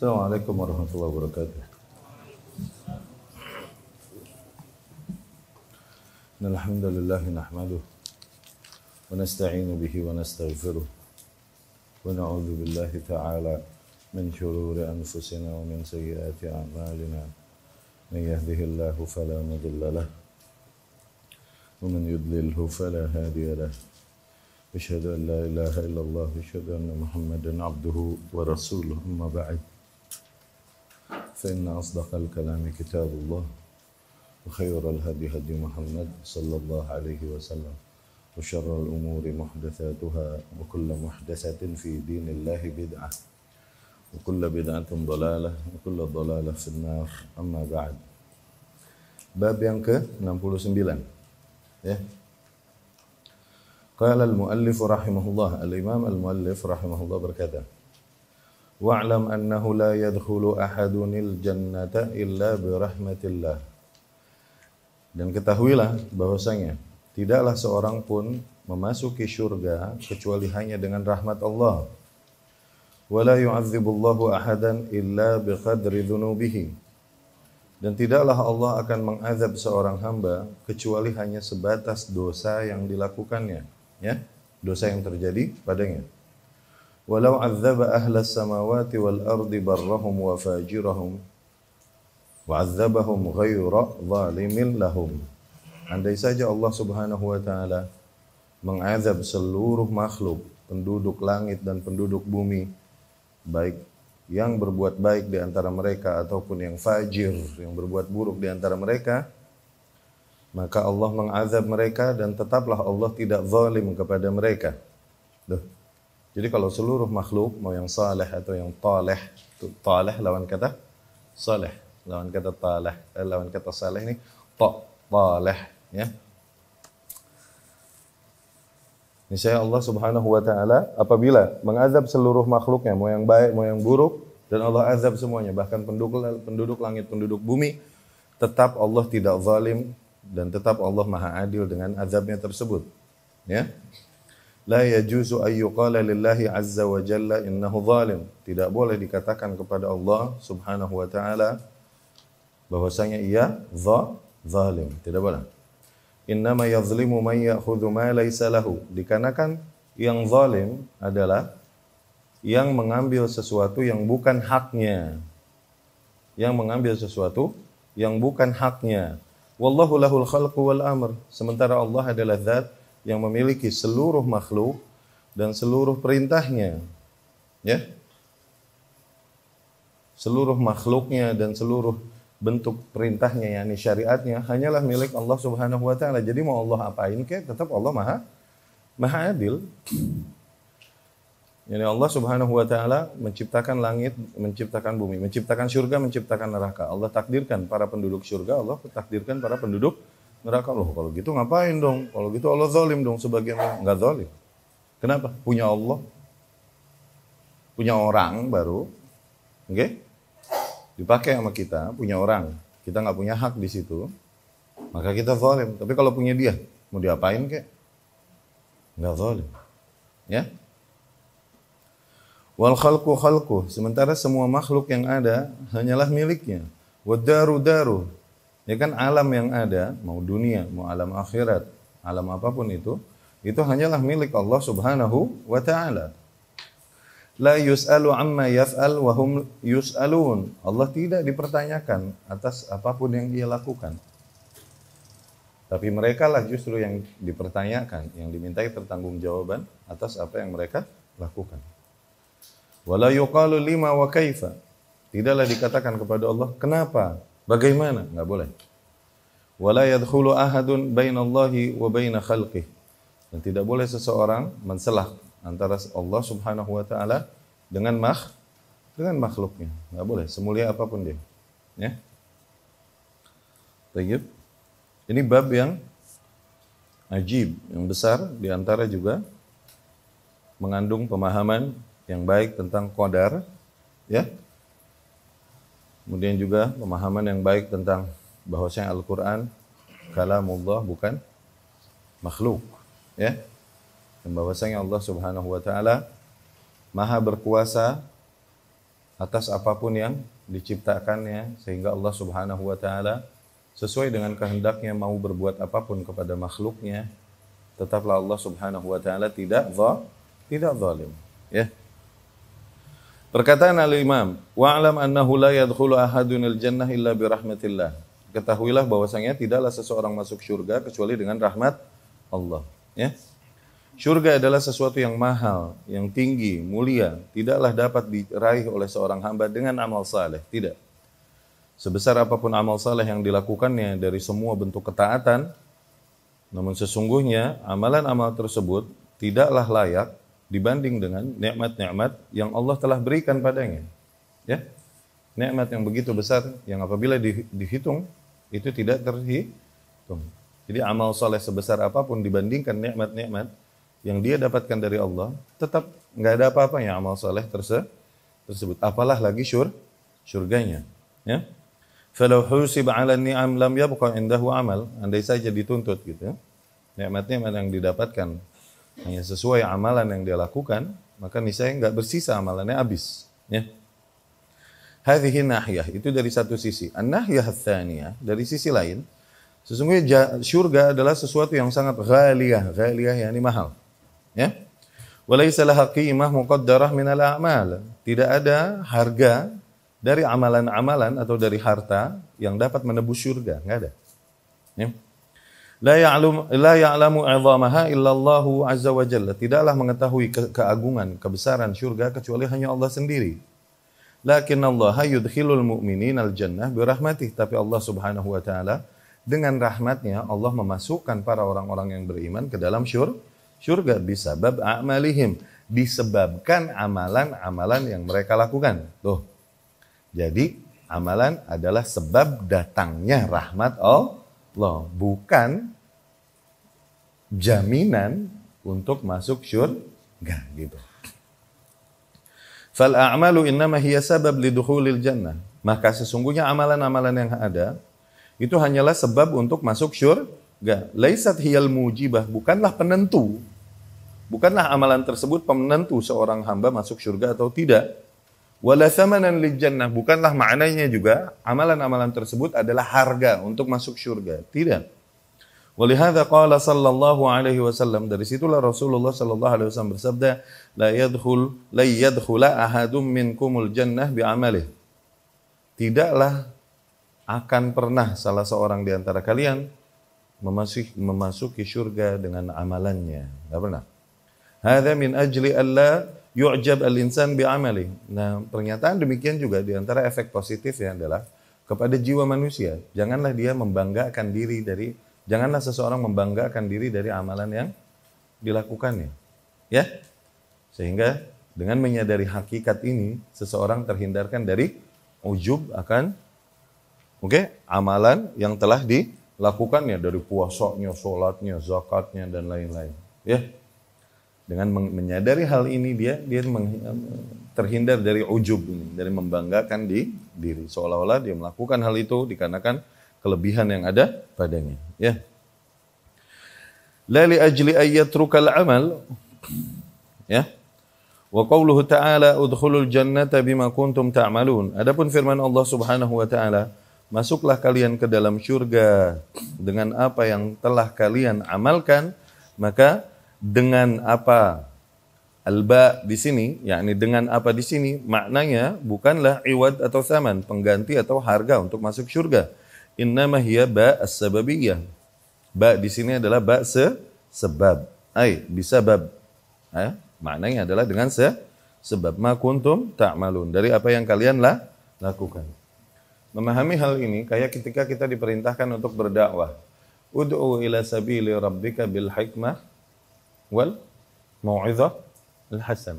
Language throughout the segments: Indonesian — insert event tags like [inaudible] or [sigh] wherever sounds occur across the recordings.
السلام عليكم ورحمة الله وبركاته. إن الحمد لله نحمده ونستعين به ونستغفره ونعوذ بالله تعالى من شرور أنفسنا ومن سيئات أعمالنا من يهده الله فلا مضل له ومن يضلله فلا هادي له أشهد أن لا إله إلا الله أشهد أن محمدا عبده ورسوله أما بعد فإن أصدق الكلام كتاب الله وخير الهدي هدي محمد صلى الله عليه وسلم وشر الأمور محدثاتها وكل محدثة في دين الله بدعة وكل بدعة ضلالة وكل ضلالة في النار أما بعد باب yang 69 إيه؟ قال المؤلف رحمه الله الإمام المؤلف رحمه الله بركاته wa'lam annahu la yadkhulu ahadunil jannata illa birahmatillah dan ketahuilah bahwasanya tidaklah seorang pun memasuki surga kecuali hanya dengan rahmat Allah wala yu'adzibullahu ahadan illa biqadri dhunubihi dan tidaklah Allah akan mengazab seorang hamba kecuali hanya sebatas dosa yang dilakukannya ya dosa yang terjadi padanya walau azaba ahla samawati wal ardi barrahum wa fajirahum wa azabahum zalimin lahum andai saja Allah Subhanahu wa taala mengazab seluruh makhluk penduduk langit dan penduduk bumi baik yang berbuat baik di antara mereka ataupun yang fajir yang berbuat buruk di antara mereka maka Allah mengazab mereka dan tetaplah Allah tidak zalim kepada mereka. Duh. Jadi kalau seluruh makhluk mau yang saleh atau yang taleh, taleh lawan kata saleh, lawan kata taleh, eh, lawan kata saleh ini ta taleh ya. Niscaya Allah Subhanahu wa taala apabila mengazab seluruh makhluknya, mau yang baik, mau yang buruk dan Allah azab semuanya, bahkan penduduk penduduk langit, penduduk bumi, tetap Allah tidak zalim dan tetap Allah Maha Adil dengan azabnya tersebut. Ya. La yajuzu ayyu qala lillahi azza wa jalla innahu zalim. Tidak boleh dikatakan kepada Allah subhanahu wa ta'ala bahwasanya ia za, zalim. Tidak boleh. Innama yazlimu man ya'khudhu ma laysa lahu. Dikarenakan yang zalim adalah yang mengambil sesuatu yang bukan haknya. Yang mengambil sesuatu yang bukan haknya. Wallahu lahul khalqu wal amr. Sementara Allah adalah zat yang memiliki seluruh makhluk dan seluruh perintahnya. Ya. Seluruh makhluknya dan seluruh bentuk perintahnya yakni syariatnya hanyalah milik Allah Subhanahu wa taala. Jadi mau Allah apain ke tetap Allah Maha Maha Adil. Yani Allah Subhanahu wa taala menciptakan langit, menciptakan bumi, menciptakan surga, menciptakan neraka. Allah takdirkan para penduduk surga, Allah takdirkan para penduduk neraka loh kalau gitu ngapain dong kalau gitu Allah zalim dong sebagian nggak zalim kenapa punya Allah punya orang baru oke okay? dipakai sama kita punya orang kita nggak punya hak di situ maka kita zalim tapi kalau punya dia mau diapain kek nggak zalim ya wal khalku khalku sementara semua makhluk yang ada hanyalah miliknya wadaru daru Ya kan alam yang ada, mau dunia, mau alam akhirat, alam apapun itu, itu hanyalah milik Allah Subhanahu wa taala. La yus'alu amma yaf'al wa hum yus'alun. Allah tidak dipertanyakan atas apapun yang dia lakukan. Tapi mereka lah justru yang dipertanyakan, yang dimintai pertanggungjawaban atas apa yang mereka lakukan. Wala yuqalu lima wa kaifa. Tidaklah dikatakan kepada Allah, kenapa? Bagaimana? Enggak boleh. Wala yadkhulu ahadun bainallahi wa baina khalqih. Dan tidak boleh seseorang menselah antara Allah Subhanahu wa taala dengan makh dengan makhluknya. Enggak boleh, semulia apapun dia. Ya. Tayyib. Ini bab yang ajib, yang besar di antara juga mengandung pemahaman yang baik tentang qadar, ya. Kemudian juga pemahaman yang baik tentang bahwasanya Al-Qur'an kalamullah bukan makhluk, ya. Dan bahwasanya Allah Subhanahu wa taala Maha berkuasa atas apapun yang diciptakannya sehingga Allah Subhanahu wa taala sesuai dengan kehendaknya mau berbuat apapun kepada makhluknya tetaplah Allah Subhanahu wa taala tidak zalim tidak zalim ya Perkataan al-Imam, alam annahu la yadkhulu ahadun al-jannah illa birahmatillah. Ketahuilah bahwasanya tidaklah seseorang masuk surga kecuali dengan rahmat Allah, ya. Surga adalah sesuatu yang mahal, yang tinggi, mulia, tidaklah dapat diraih oleh seorang hamba dengan amal saleh, tidak. Sebesar apapun amal saleh yang dilakukannya dari semua bentuk ketaatan, namun sesungguhnya amalan-amal tersebut tidaklah layak dibanding dengan nikmat-nikmat yang Allah telah berikan padanya. Ya. Nikmat yang begitu besar yang apabila dihitung itu tidak terhitung. Jadi amal soleh sebesar apapun dibandingkan nikmat-nikmat yang dia dapatkan dari Allah, tetap nggak ada apa apa yang amal soleh terse tersebut. Apalah lagi syur syurganya. Ya. Falau husib ala ni'am lam yabqa indahu amal. Andai saja dituntut gitu. Ya. Nikmat-nikmat yang didapatkan hanya sesuai amalan yang dia lakukan, maka niscaya nggak bersisa amalannya habis. Ya. Hadhihi nahyah itu dari satu sisi. an nahyah thaniyah, dari sisi lain, sesungguhnya surga adalah sesuatu yang sangat ghaliyah. Ghaliyah yang ini mahal. Ya. Walaysa laha qimah muqaddarah minal a'mal. Tidak ada harga dari amalan-amalan atau dari harta yang dapat menebus surga. Nggak ada. Ya. La ya'lamu la ya'lamu 'idhamaha illallahu 'azza wa jalla. Tidaklah mengetahui ke keagungan, kebesaran syurga kecuali hanya Allah sendiri. Lakin Allah yudkhilul mu'minin al jannah birahmatih. Tapi Allah subhanahu wa ta'ala dengan rahmatnya Allah memasukkan para orang-orang yang beriman ke dalam syur, syurga. Bisabab a'malihim. Disebabkan amalan-amalan yang mereka lakukan. Tuh. Jadi amalan adalah sebab datangnya rahmat Allah loh bukan jaminan untuk masuk surga gitu. Fal a'malu innama hiya sabab lidukhulil jannah. Maka sesungguhnya amalan-amalan yang ada itu hanyalah sebab untuk masuk surga. Laisat hiyal mujibah, bukanlah penentu. Bukanlah amalan tersebut penentu seorang hamba masuk surga atau tidak. Wala thamanan jannah bukanlah maknanya juga amalan-amalan tersebut adalah harga untuk masuk surga. Tidak. Walihada qala sallallahu alaihi wasallam dari situlah Rasulullah sallallahu alaihi wasallam bersabda la yadkhul la yadkhula ahadum minkumul jannah bi amalih. Tidaklah akan pernah salah seorang di antara kalian memasuki, memasuki surga dengan amalannya. Enggak pernah. Hadza min ajli alla yu'jab al-insan bi'amali. Nah, pernyataan demikian juga di antara efek positifnya adalah kepada jiwa manusia. Janganlah dia membanggakan diri dari janganlah seseorang membanggakan diri dari amalan yang dilakukannya. Ya? Sehingga dengan menyadari hakikat ini, seseorang terhindarkan dari ujub akan oke, okay, amalan yang telah dilakukannya dari puasanya, sholatnya, zakatnya dan lain-lain. Ya dengan menyadari hal ini dia dia terhindar dari ujub ini dari membanggakan di diri seolah-olah dia melakukan hal itu dikarenakan kelebihan yang ada padanya ya la li ajli ayyatrukal amal ya wa qawluhu ta'ala udkhulul jannata bima kuntum ta'malun adapun firman Allah Subhanahu wa taala masuklah kalian ke dalam surga dengan apa yang telah kalian amalkan maka dengan apa alba di sini, yakni dengan apa di sini, maknanya bukanlah iwad atau saman, pengganti atau harga untuk masuk syurga. Innama hiya ba as-sababiyah. Ba di sini adalah ba se sebab. Ai bisabab. Eh, maknanya adalah dengan se sebab ma kuntum malun dari apa yang kalian lah lakukan. Memahami hal ini kayak ketika kita diperintahkan untuk berdakwah. Ud'u ila sabili rabbika bil hikmah wal mau'izah al hasan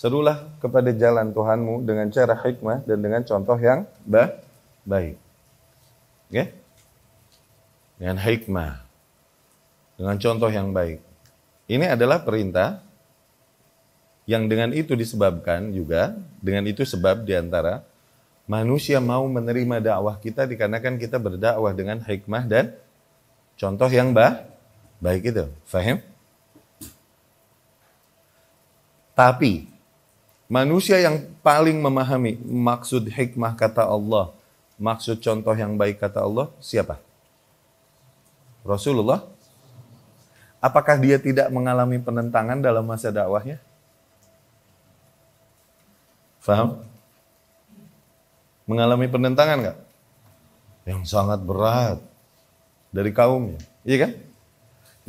Serulah kepada jalan Tuhanmu dengan cara hikmah dan dengan contoh yang baik. Oke, Okay? Dengan hikmah. Dengan contoh yang baik. Ini adalah perintah yang dengan itu disebabkan juga, dengan itu sebab diantara manusia mau menerima dakwah kita dikarenakan kita berdakwah dengan hikmah dan contoh yang bah, baik itu. Fahim? Tapi manusia yang paling memahami maksud hikmah kata Allah, maksud contoh yang baik kata Allah siapa? Rasulullah. Apakah dia tidak mengalami penentangan dalam masa dakwahnya? Faham? Mengalami penentangan nggak? Yang sangat berat dari kaumnya, iya kan?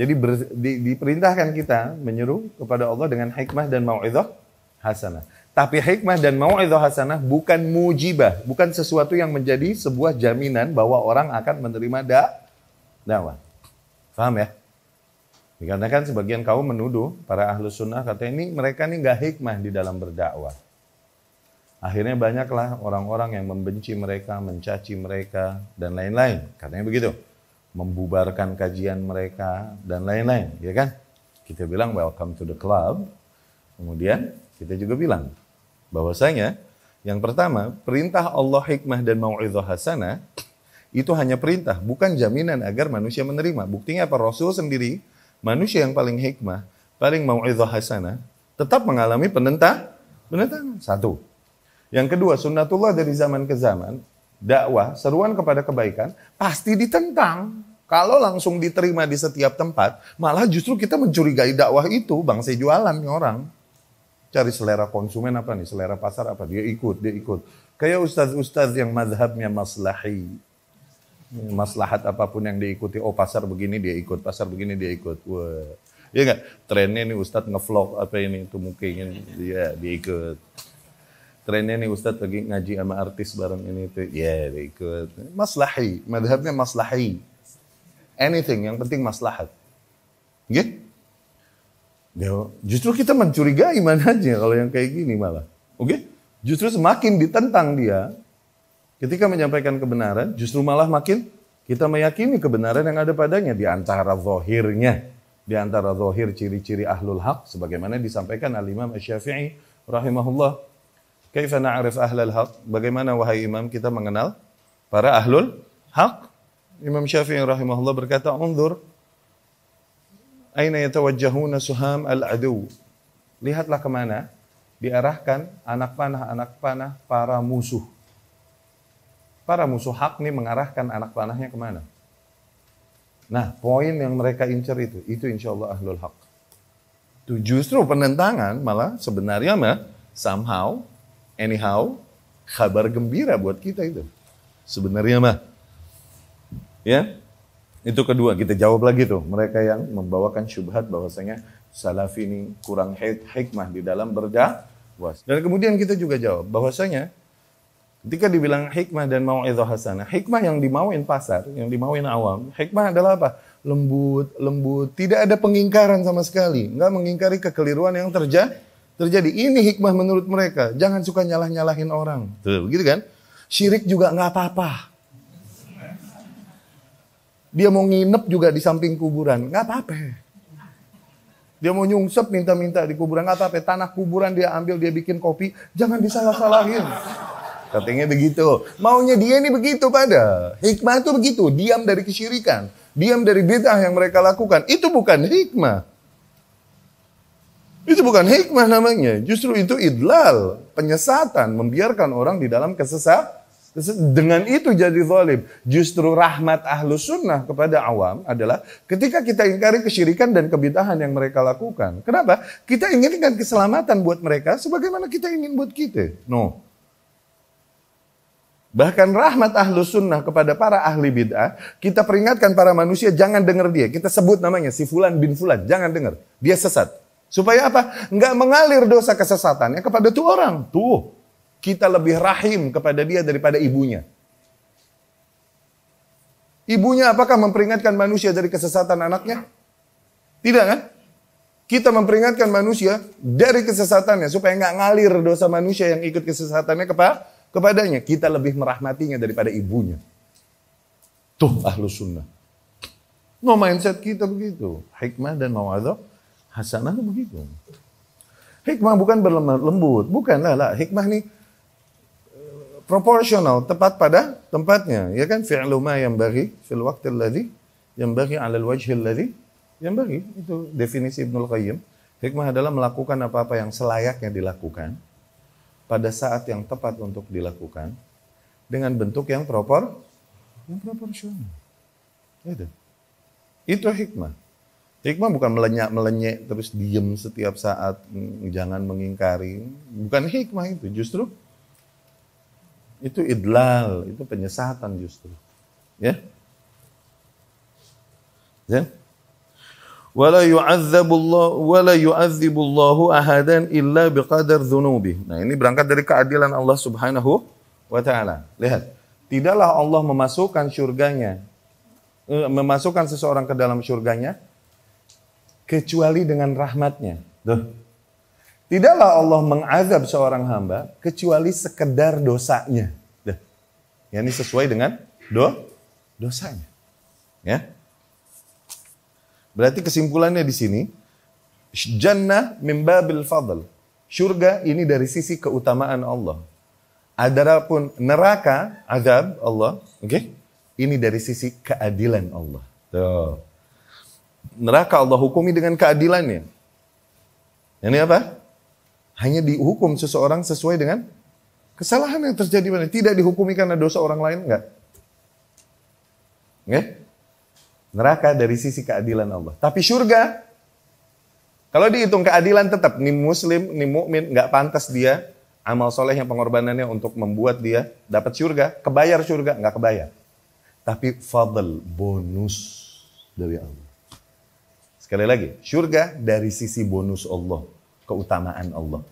Jadi ber, di, diperintahkan kita menyeru kepada Allah dengan hikmah dan mau'idhah hasanah. Tapi hikmah dan mau'idhah hasanah bukan mujibah, bukan sesuatu yang menjadi sebuah jaminan bahwa orang akan menerima dakwah. Faham ya? Dikatakan sebagian kaum menuduh para ahlu sunnah kata ini mereka ini nggak hikmah di dalam berdakwah. Akhirnya banyaklah orang-orang yang membenci mereka, mencaci mereka, dan lain-lain. Katanya begitu membubarkan kajian mereka dan lain-lain, ya kan? Kita bilang welcome to the club. Kemudian kita juga bilang bahwasanya yang pertama, perintah Allah hikmah dan mau'izah hasanah itu hanya perintah, bukan jaminan agar manusia menerima. Buktinya apa? Rasul sendiri, manusia yang paling hikmah, paling mau'izah hasanah, tetap mengalami penentang, Penentang Satu. Yang kedua, sunnatullah dari zaman ke zaman dakwah, seruan kepada kebaikan pasti ditentang. Kalau langsung diterima di setiap tempat, malah justru kita mencurigai dakwah itu, bangsa jualan nih orang. Cari selera konsumen apa nih, selera pasar apa, dia ikut, dia ikut. Kayak ustaz-ustaz yang mazhabnya maslahi. Maslahat apapun yang diikuti, oh pasar begini dia ikut, pasar begini dia ikut. Wah. Iya gak? Trennya nih ustaz ngevlog apa ini, itu mungkin dia, dia ikut kerennya nih Ustadz lagi ngaji sama artis bareng ini tuh, ya yeah, ikut maslahi madhabnya maslahi anything yang penting maslahat gitu ya, justru kita mencurigai mana aja kalau yang kayak gini malah oke okay? justru semakin ditentang dia ketika menyampaikan kebenaran justru malah makin kita meyakini kebenaran yang ada padanya di antara zohirnya. di antara zohir ciri-ciri ahlul haq sebagaimana disampaikan al-Imam syafii rahimahullah Kaifa na'rif ahlal haq? Bagaimana wahai imam kita mengenal para ahlul haq? Imam Syafi'i rahimahullah berkata, "Undur aina yatawajjahuna suham al-adu." Lihatlah kemana diarahkan anak panah-anak panah para musuh. Para musuh hak ini mengarahkan anak panahnya kemana? Nah, poin yang mereka incer itu, itu insya Allah ahlul haq. Itu justru penentangan malah sebenarnya mah somehow anyhow kabar gembira buat kita itu. Sebenarnya mah. Ya. Itu kedua, kita jawab lagi tuh mereka yang membawakan syubhat bahwasanya salaf ini kurang hikmah di dalam berdakwah. Dan kemudian kita juga jawab bahwasanya ketika dibilang hikmah dan mau'izah hasanah, hikmah yang dimauin pasar, yang dimauin awam, hikmah adalah apa? Lembut, lembut, tidak ada pengingkaran sama sekali, nggak mengingkari kekeliruan yang terjadi terjadi. Ini hikmah menurut mereka. Jangan suka nyalah-nyalahin orang. Tuh, begitu kan? Syirik juga nggak apa-apa. Dia mau nginep juga di samping kuburan, nggak apa-apa. Dia mau nyungsep minta-minta di kuburan, nggak apa-apa. Tanah kuburan dia ambil, dia bikin kopi, jangan disalah-salahin. Katanya begitu. Maunya dia ini begitu pada. Hikmah itu begitu. Diam dari kesyirikan. Diam dari bid'ah yang mereka lakukan. Itu bukan hikmah. Itu bukan hikmah namanya. Justru itu idlal, penyesatan, membiarkan orang di dalam kesesat. Dengan itu jadi zalim. Justru rahmat ahlu sunnah kepada awam adalah ketika kita ingkari kesyirikan dan kebidahan yang mereka lakukan. Kenapa? Kita inginkan keselamatan buat mereka sebagaimana kita ingin buat kita. No. Bahkan rahmat ahlu sunnah kepada para ahli bid'ah, kita peringatkan para manusia jangan dengar dia. Kita sebut namanya si Fulan bin Fulan, jangan dengar. Dia sesat. Supaya apa? Enggak mengalir dosa kesesatannya kepada tuh orang. Tuh, kita lebih rahim kepada dia daripada ibunya. Ibunya apakah memperingatkan manusia dari kesesatan anaknya? Tidak kan? Kita memperingatkan manusia dari kesesatannya supaya nggak ngalir dosa manusia yang ikut kesesatannya kepa kepadanya. Kita lebih merahmatinya daripada ibunya. Tuh ahlu sunnah. No mindset kita begitu. Hikmah dan mawadhah Hasanah itu begitu. Hikmah bukan berlemah lembut, bukan lah, lah. Hikmah nih eh, proporsional, tepat pada tempatnya, ya kan? Fi'lu ma yang bagi fil waktu alladhi yang bagi alal wajhi alladhi yang bagi itu definisi Ibnul Qayyim. Hikmah adalah melakukan apa-apa yang selayaknya dilakukan pada saat yang tepat untuk dilakukan dengan bentuk yang proper, yang proporsional. Ya itu hikmah. Hikmah bukan melenyak melenyek terus diem setiap saat jangan mengingkari. Bukan hikmah itu, justru itu idlal, itu penyesatan justru. Ya. Ya. Wala Allah, wala yu'adzibullahu ahadan illa biqadar dzunubih. Nah, ini berangkat dari keadilan Allah Subhanahu wa taala. Lihat, tidaklah Allah memasukkan surganya eh, memasukkan seseorang ke dalam surganya kecuali dengan rahmatnya. Tuh. Tidaklah Allah mengazab seorang hamba kecuali sekedar dosanya. Tuh. Ya, ini sesuai dengan do dosanya. Ya. Berarti kesimpulannya di sini jannah min fadl. Surga ini dari sisi keutamaan Allah. Adapun neraka azab Allah, oke? Okay? Ini dari sisi keadilan Allah. Tuh. Neraka Allah hukumi dengan keadilannya. Ini apa? Hanya dihukum seseorang sesuai dengan kesalahan yang terjadi pada tidak dihukumi karena dosa orang lain enggak. Nggak? Neraka dari sisi keadilan Allah. Tapi surga kalau dihitung keadilan tetap nih muslim, nih mukmin enggak pantas dia amal soleh yang pengorbanannya untuk membuat dia dapat surga, kebayar surga enggak kebayar. Tapi fadl bonus dari Allah. Sekali lagi, surga dari sisi bonus Allah, keutamaan Allah.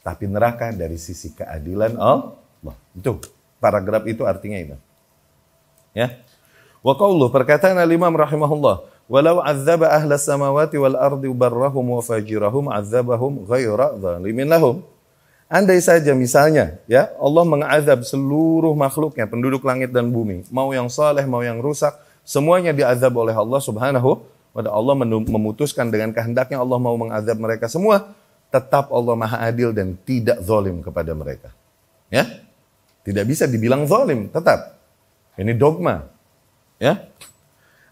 Tapi neraka dari sisi keadilan Allah. Itu paragraf itu artinya itu. Ya. Wa qawlu, perkataan al-Imam rahimahullah, walau azzaba ahla samawati wal ardi barrahum wa fajirahum azzabahum ghaira zalimin lahum. Andai saja misalnya ya Allah mengazab seluruh makhluknya penduduk langit dan bumi, mau yang saleh mau yang rusak, semuanya diazab oleh Allah Subhanahu pada Allah memutuskan dengan kehendaknya Allah mau mengazab mereka semua, tetap Allah maha adil dan tidak zalim kepada mereka. Ya, tidak bisa dibilang zalim, tetap. Ini dogma. Ya,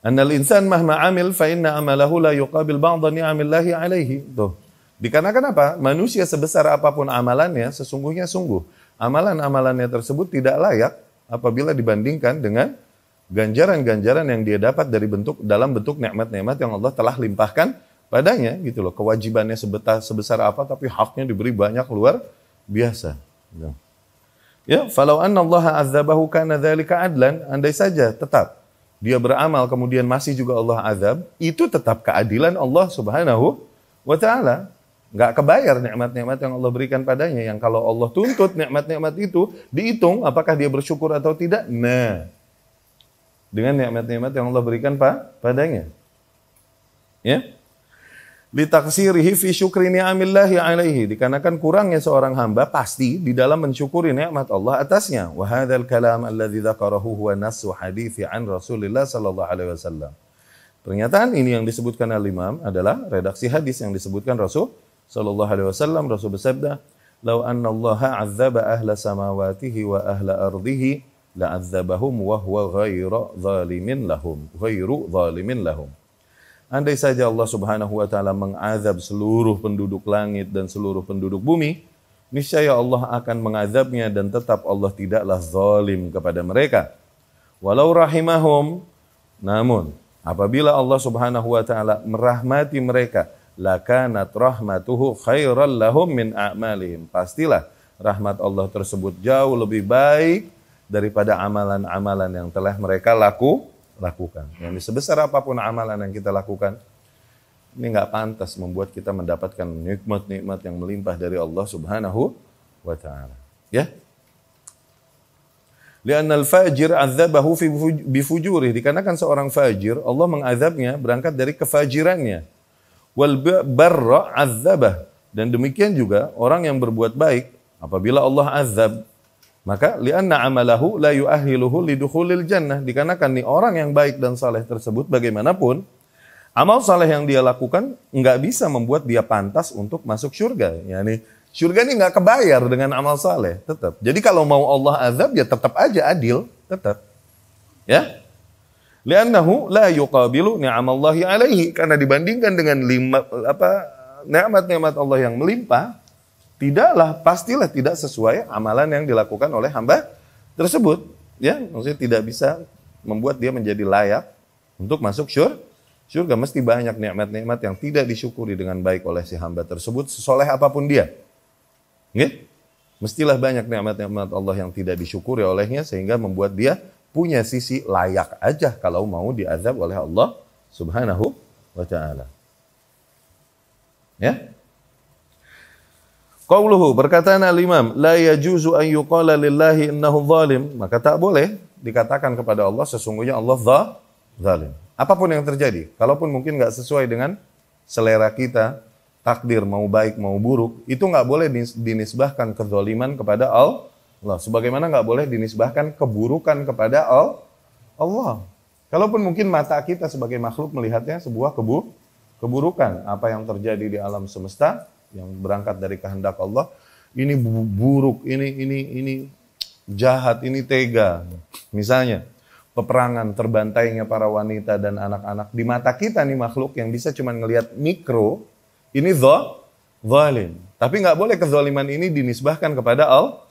Annal insan mahma amil fa inna amalahu la yuqabil ba'dha ni'amillahi alaihi. Tuh. Dikarenakan apa? Manusia sebesar apapun amalannya, sesungguhnya sungguh. Amalan-amalannya tersebut tidak layak apabila dibandingkan dengan ganjaran-ganjaran yang dia dapat dari bentuk dalam bentuk nikmat-nikmat yang Allah telah limpahkan padanya gitu loh. Kewajibannya sebesar sebesar apa tapi haknya diberi banyak luar biasa. Gitu. Ya, falau anna Allah azabahu kana dzalika adlan, andai saja tetap dia beramal kemudian masih juga Allah azab, itu tetap keadilan Allah Subhanahu wa taala. kebayar nikmat-nikmat yang Allah berikan padanya yang kalau Allah tuntut nikmat-nikmat itu dihitung apakah dia bersyukur atau tidak. Nah, dengan nikmat-nikmat yang Allah berikan pa padanya. Ya. Litaksirihi fi syukri ni'amillahi alaihi. Dikarenakan kurangnya seorang hamba pasti di dalam mensyukuri nikmat Allah atasnya. Wa hadzal kalam alladzi dzakarahu huwa nasu hadithi an Rasulillah sallallahu alaihi wasallam. Pernyataan ini yang disebutkan Al Imam adalah redaksi hadis yang disebutkan Rasul sallallahu alaihi wasallam Rasul bersabda, "Lau anna Allah 'adzaba ahla samawatihi wa ahla ardihi" la'adzabahum wa huwa ghayra zalimin lahum ghayru zalimin lahum Andai saja Allah Subhanahu wa taala mengazab seluruh penduduk langit dan seluruh penduduk bumi, niscaya Allah akan mengazabnya dan tetap Allah tidaklah zalim kepada mereka. Walau rahimahum, namun apabila Allah Subhanahu wa taala merahmati mereka, lakanat rahmatuhu khairal lahum min a'malihim. Pastilah rahmat Allah tersebut jauh lebih baik daripada amalan-amalan yang telah mereka laku lakukan. Yang sebesar apapun amalan yang kita lakukan, ini nggak pantas membuat kita mendapatkan nikmat-nikmat yang melimpah dari Allah Subhanahu wa taala. Ya. Lianna al-fajir azabahu bifujurih. Dikarenakan seorang fajir, Allah mengazabnya berangkat dari kefajirannya. Wal barra azabah. Dan demikian juga orang yang berbuat baik, apabila Allah azab, maka li'anna amalahu la yu'ahiluhu lidukhulil jannah. Dikarenakan nih orang yang baik dan saleh tersebut bagaimanapun amal saleh yang dia lakukan nggak bisa membuat dia pantas untuk masuk surga. Yani surga ini nggak kebayar dengan amal saleh tetap. Jadi kalau mau Allah azab ya tetap aja adil tetap. Ya, Liannahu la yuqabilu ni'amallahi alaihi karena dibandingkan dengan lima apa nikmat-nikmat Allah yang melimpah tidaklah pastilah tidak sesuai amalan yang dilakukan oleh hamba tersebut ya maksudnya tidak bisa membuat dia menjadi layak untuk masuk syur surga mesti banyak nikmat-nikmat yang tidak disyukuri dengan baik oleh si hamba tersebut sesoleh apapun dia ya? mestilah banyak nikmat-nikmat Allah yang tidak disyukuri olehnya sehingga membuat dia punya sisi layak aja kalau mau diazab oleh Allah subhanahu wa ta'ala ya Qauluhu perkataan al-imam la yajuzu an yuqala lillahi innahu zalim. Maka tak boleh dikatakan kepada Allah sesungguhnya Allah za zalim. Apapun yang terjadi, kalaupun mungkin nggak sesuai dengan selera kita, takdir mau baik mau buruk, itu nggak boleh dinisbahkan kezaliman kepada Allah. Sebagaimana nggak boleh dinisbahkan keburukan kepada Allah. Kalaupun mungkin mata kita sebagai makhluk melihatnya sebuah kebu keburukan, apa yang terjadi di alam semesta, yang berangkat dari kehendak Allah ini buruk ini ini ini jahat ini tega misalnya peperangan terbantainya para wanita dan anak-anak di mata kita nih makhluk yang bisa cuma ngelihat mikro ini zol zalim tapi nggak boleh kezaliman ini dinisbahkan kepada al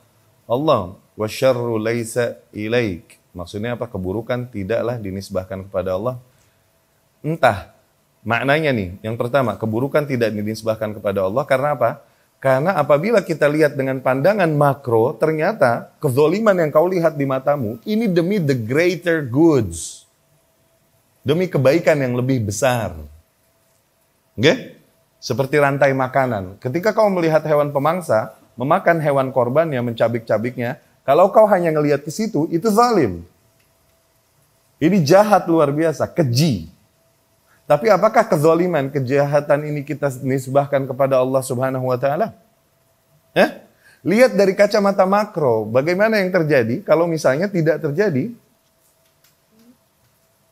Allah wasyarru laisa ilaik maksudnya apa keburukan tidaklah dinisbahkan kepada Allah entah Maknanya nih, yang pertama, keburukan tidak dinisbahkan kepada Allah karena apa? Karena apabila kita lihat dengan pandangan makro, ternyata kezoliman yang kau lihat di matamu, ini demi the greater goods. Demi kebaikan yang lebih besar. Okay? Seperti rantai makanan. Ketika kau melihat hewan pemangsa, memakan hewan korban yang mencabik-cabiknya, kalau kau hanya ngelihat ke situ, itu zalim. Ini jahat luar biasa, keji. Tapi apakah kezaliman, kejahatan ini kita nisbahkan kepada Allah Subhanahu wa taala? Ya? Lihat dari kacamata makro, bagaimana yang terjadi kalau misalnya tidak terjadi?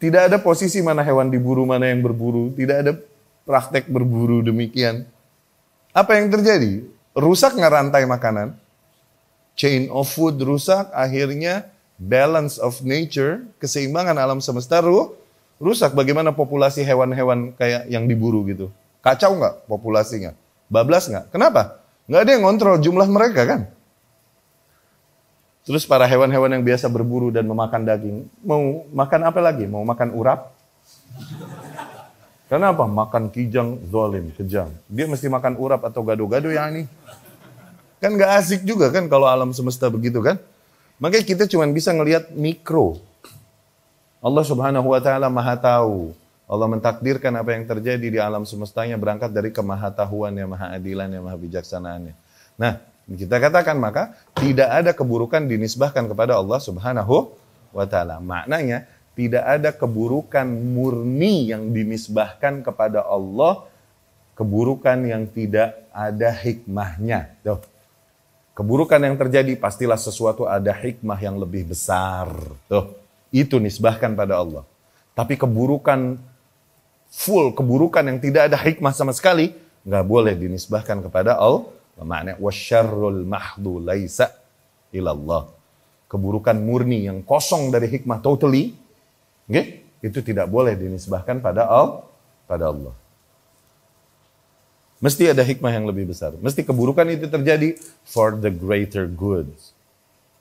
Tidak ada posisi mana hewan diburu, mana yang berburu, tidak ada praktek berburu demikian. Apa yang terjadi? Rusak nggak rantai makanan? Chain of food rusak, akhirnya balance of nature, keseimbangan alam semesta ruh, rusak bagaimana populasi hewan-hewan kayak yang diburu gitu. Kacau nggak populasinya? Bablas nggak? Kenapa? Nggak ada yang ngontrol jumlah mereka kan? Terus para hewan-hewan yang biasa berburu dan memakan daging, mau makan apa lagi? Mau makan urap? Karena apa? Makan kijang zolim, kejam. Dia mesti makan urap atau gado-gado yang ini. Kan nggak asik juga kan kalau alam semesta begitu kan? Makanya kita cuma bisa ngelihat mikro, Allah Subhanahu wa taala Maha tahu. Allah mentakdirkan apa yang terjadi di alam semestanya berangkat dari kemahatahuan yang maha adilan yang maha bijaksanaannya. Nah, kita katakan maka tidak ada keburukan dinisbahkan kepada Allah Subhanahu wa taala. Maknanya tidak ada keburukan murni yang dinisbahkan kepada Allah keburukan yang tidak ada hikmahnya. Tuh. Keburukan yang terjadi pastilah sesuatu ada hikmah yang lebih besar. Tuh. Itu nisbahkan pada Allah. Tapi keburukan full, keburukan yang tidak ada hikmah sama sekali, nggak boleh dinisbahkan kepada Allah. Maknanya wasyarrul mahdu laisa ilallah. Keburukan murni yang kosong dari hikmah totally, okay? itu tidak boleh dinisbahkan pada Allah. Pada Allah. Mesti ada hikmah yang lebih besar. Mesti keburukan itu terjadi for the greater good.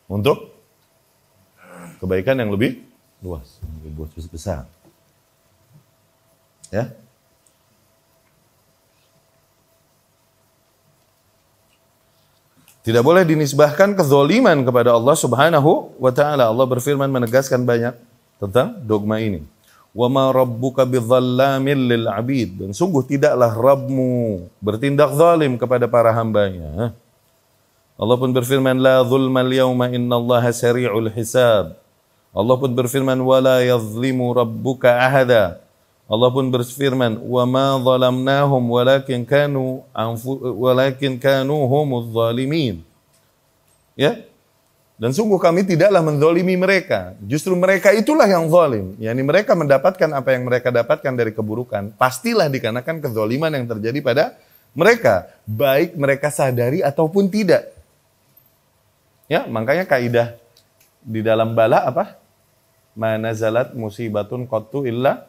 Untuk kebaikan yang lebih luas, yang lebih luas besar. Ya. Tidak boleh dinisbahkan kezoliman kepada Allah Subhanahu wa taala. Allah berfirman menegaskan banyak tentang dogma ini. Wa ma rabbuka bidzallamin lil abid. Dan sungguh tidaklah Rabbmu bertindak zalim kepada para hambanya. Allah pun berfirman la zulmal yauma innallaha sari'ul hisab. Allah pun berfirman wala yazlimu rabbuka ahada. Allah pun berfirman wa ma zalamnahum walakin kanu anfu, walakin kanu humuz zalimin. Ya? Dan sungguh kami tidaklah menzolimi mereka. Justru mereka itulah yang zalim. Yani mereka mendapatkan apa yang mereka dapatkan dari keburukan. Pastilah dikarenakan kezoliman yang terjadi pada mereka. Baik mereka sadari ataupun tidak. Ya, makanya kaidah di dalam bala apa? manazalat musibatun qattu illa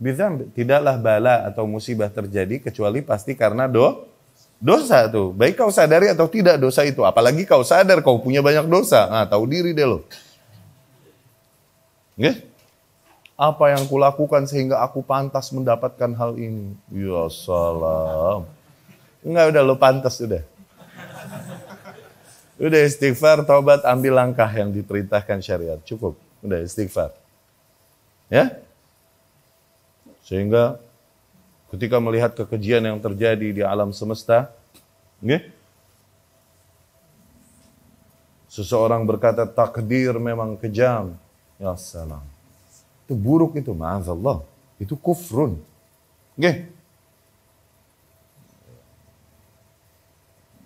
bidzamb. Tidaklah bala atau musibah terjadi kecuali pasti karena do dosa tuh. Baik kau sadari atau tidak dosa itu. Apalagi kau sadar kau punya banyak dosa. Nah, tahu diri deh lo. Okay? Apa yang kulakukan sehingga aku pantas mendapatkan hal ini? Ya salam. Enggak udah lo pantas udah. Udah istighfar, taubat, ambil langkah yang diperintahkan syariat. Cukup. Udah istighfar. Ya? Sehingga ketika melihat kekejian yang terjadi di alam semesta, okay? Seseorang berkata takdir memang kejam. Ya salam. Itu buruk itu, ma'azallah. Itu kufrun. Okay?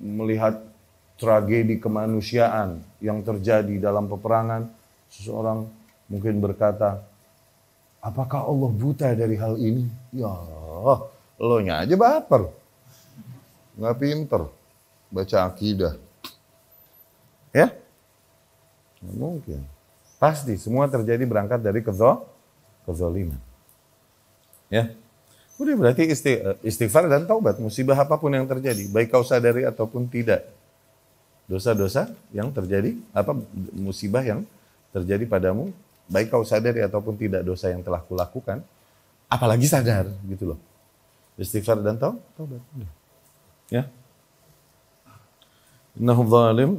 Melihat tragedi kemanusiaan yang terjadi dalam peperangan, Seseorang mungkin berkata, apakah Allah buta dari hal ini? Ya, lo nya aja baper. Nggak pinter. Baca akidah. Ya? Nggak mungkin. Pasti semua terjadi berangkat dari kezo, kezoliman. Ya? Udah berarti eh, istighfar dan taubat. Musibah apapun yang terjadi. Baik kau sadari ataupun tidak. Dosa-dosa yang terjadi, apa musibah yang terjadi padamu, baik kau sadari ataupun tidak dosa yang telah kulakukan, apalagi sadar gitu loh. Istighfar dan tau, taubat. Ya. Innahu zalim.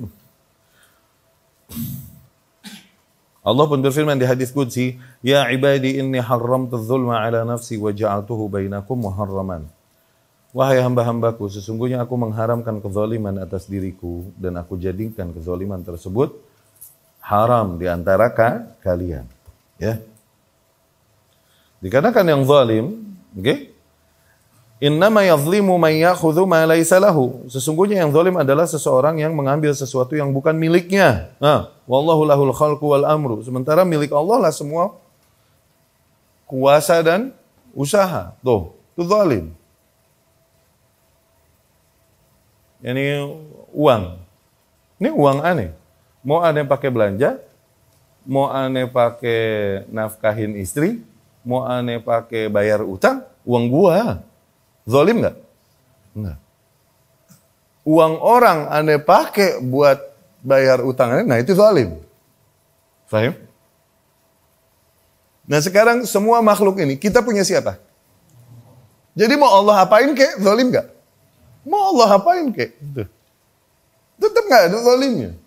Allah pun berfirman di hadis Qudsi, Ya ibadi inni haramtu zulma ala nafsi wa ja'altuhu bainakum muharraman. Wahai hamba-hambaku, sesungguhnya aku mengharamkan kezaliman atas diriku dan aku jadikan kezaliman tersebut haram di antara kalian. Ya. Dikarenakan yang zalim, okay? Innama yazlimu man ya'khudhu ma laysa lahu. Sesungguhnya yang zalim adalah seseorang yang mengambil sesuatu yang bukan miliknya. Nah, wallahu lahul khalqu wal amru. Sementara milik Allah lah semua kuasa dan usaha. Tuh, itu zalim. Ini uang. Ini uang aneh. Mau aneh pakai belanja, mau aneh pakai nafkahin istri, mau aneh pakai bayar utang, uang gua. Zolim nggak? Nggak. Uang orang aneh pakai buat bayar utang, nah itu zolim. Fahim? Nah sekarang semua makhluk ini, kita punya siapa? Jadi mau Allah apain ke? zolim nggak? Mau Allah apain kek? Gitu. Tetap nggak ada zolimnya.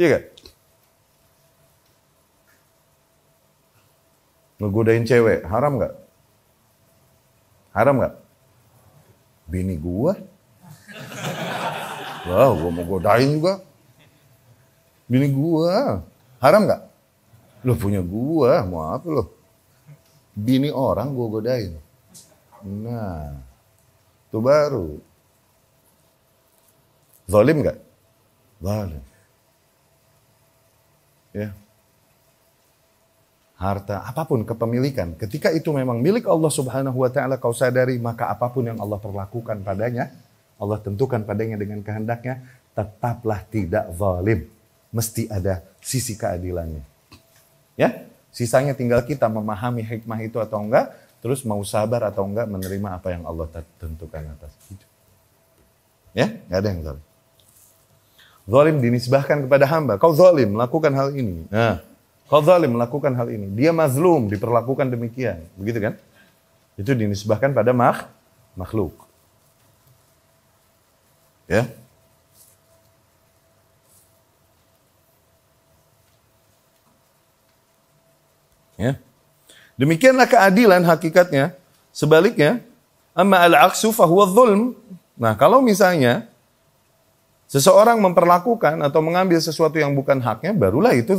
Iya kan? Ngegodain cewek, haram gak? Haram gak? Bini gua? Wah, gua mau godain juga. Bini gua. Haram gak? Lo punya gua, mau apa lo? Bini orang gua godain. Nah, itu baru. zolim gak? Zalim ya, harta, apapun kepemilikan. Ketika itu memang milik Allah Subhanahu wa taala kau sadari, maka apapun yang Allah perlakukan padanya, Allah tentukan padanya dengan kehendaknya, tetaplah tidak zalim. Mesti ada sisi keadilannya. Ya? Sisanya tinggal kita memahami hikmah itu atau enggak, terus mau sabar atau enggak menerima apa yang Allah tentukan atas hidup. Gitu. Ya, nggak ada yang zalim. Zalim dinisbahkan kepada hamba. Kau zalim, melakukan hal ini. Nah, kau zalim, melakukan hal ini. Dia mazlum, diperlakukan demikian. Begitu kan? Itu dinisbahkan pada makh, makhluk. Ya. Ya. Demikianlah keadilan hakikatnya. Sebaliknya, amma al-aqsu fahuwa zulm. Nah, kalau misalnya Seseorang memperlakukan atau mengambil sesuatu yang bukan haknya, barulah itu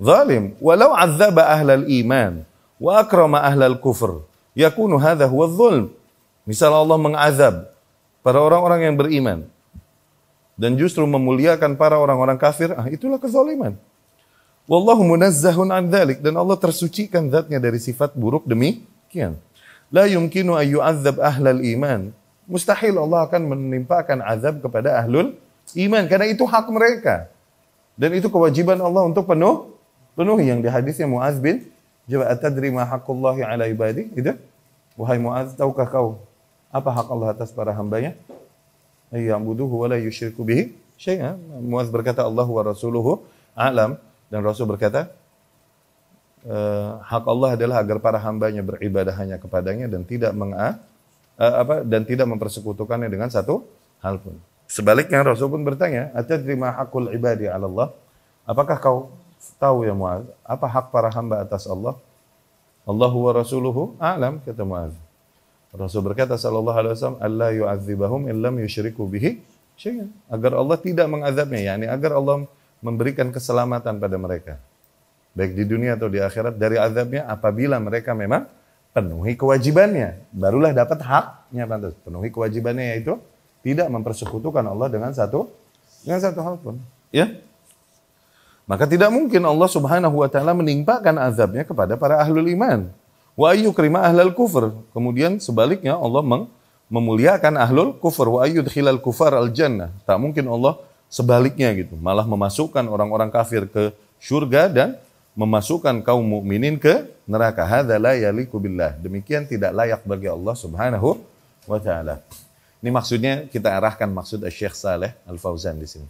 zalim. Walau azaba ahlal iman wa akrama ahlal kufr, yakunu hadha huwa zulm. Misal Allah mengazab para orang-orang yang beriman dan justru memuliakan para orang-orang kafir, ah itulah kezaliman. Wallahu munazzahun an dhalik. Dan Allah tersucikan zatnya dari sifat buruk demi kian. La yumkinu ayu azab ahlal iman. Mustahil Allah akan menimpakan azab kepada ahlul iman karena itu hak mereka. Dan itu kewajiban Allah untuk penuh penuhi yang di hadisnya Muaz bin Jabal atadri ma haqqullahi ala ibadi? Itu. Wahai Muaz, tahukah kau apa hak Allah atas para hambanya? Ayyambuduhu wa la yusyriku bihi syai'an. Muaz berkata Allah wa rasuluhu alam dan Rasul berkata eh, hak Allah adalah agar para hambanya beribadah hanya kepadanya dan tidak mengah uh, apa dan tidak mempersekutukannya dengan satu hal pun. Sebaliknya Rasul pun bertanya, "Atadrima hakul ibadi 'ala Allah?" Apakah kau tahu ya Muaz, apa hak para hamba atas Allah? Allah wa rasuluhu a'lam kata Muaz. Rasul berkata sallallahu alaihi wasallam, "Alla yu'adzibahum illam yusyriku bihi syai'an." Agar Allah tidak mengazabnya, yakni agar Allah memberikan keselamatan pada mereka baik di dunia atau di akhirat dari azabnya apabila mereka memang penuhi kewajibannya, barulah dapat haknya pantas. Penuhi kewajibannya yaitu tidak mempersekutukan Allah dengan satu dengan satu hal pun, ya. Maka tidak mungkin Allah Subhanahu wa taala menimpakan azabnya kepada para ahlul iman. Wa ayyukrima ahlal kufur. Kemudian sebaliknya Allah meng memuliakan ahlul kufur wa ayyudkhilal kufar al jannah. Tak mungkin Allah sebaliknya gitu, malah memasukkan orang-orang kafir ke surga dan memasukkan kaum mukminin ke neraka. Hadza la yaliku billah. Demikian tidak layak bagi Allah Subhanahu wa taala. Ini maksudnya kita arahkan maksud Syekh Saleh Al Fauzan di sini.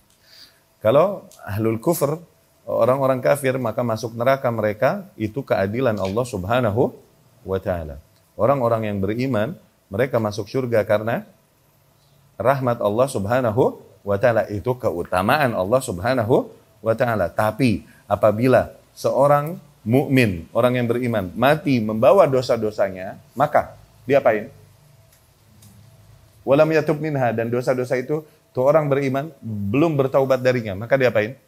Kalau ahlul kufur orang-orang kafir maka masuk neraka mereka itu keadilan Allah Subhanahu wa taala. Orang-orang yang beriman mereka masuk surga karena rahmat Allah Subhanahu wa taala itu keutamaan Allah Subhanahu wa taala. Tapi apabila seorang mukmin, orang yang beriman, mati membawa dosa-dosanya, maka diapain? Walam yatub minha dan dosa-dosa itu tuh orang beriman belum bertaubat darinya, maka diapain?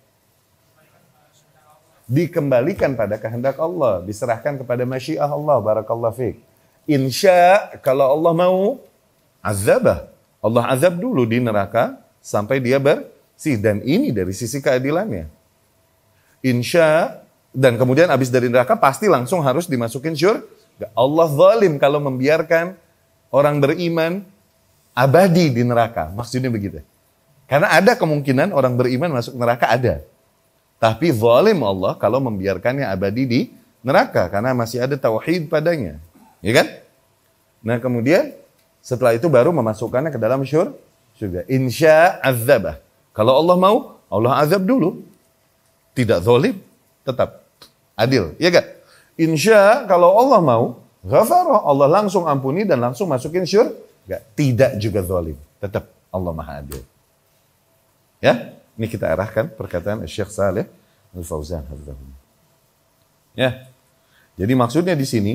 Dikembalikan pada kehendak Allah, diserahkan kepada masyiah Allah, barakallah fiqh. Insya kalau Allah mau azabah. Allah azab dulu di neraka sampai dia bersih dan ini dari sisi keadilannya. Insya dan kemudian habis dari neraka pasti langsung harus dimasukin surga. Allah zalim kalau membiarkan orang beriman abadi di neraka. Maksudnya begitu. Karena ada kemungkinan orang beriman masuk neraka ada. Tapi zalim Allah kalau membiarkannya abadi di neraka karena masih ada tauhid padanya. Ya kan? Nah, kemudian setelah itu baru memasukkannya ke dalam syur, juga Insya azabah. Kalau Allah mau, Allah azab dulu. Tidak zalim. Tetap. Adil. Ya kan? Insya kalau Allah mau, ghafarah. Allah langsung ampuni dan langsung masukin syur, Gak. Tidak juga zalim. Tetap Allah maha adil. Ya? Ini kita arahkan perkataan Syekh Saleh Al-Fauzan. Ya. Jadi maksudnya di sini,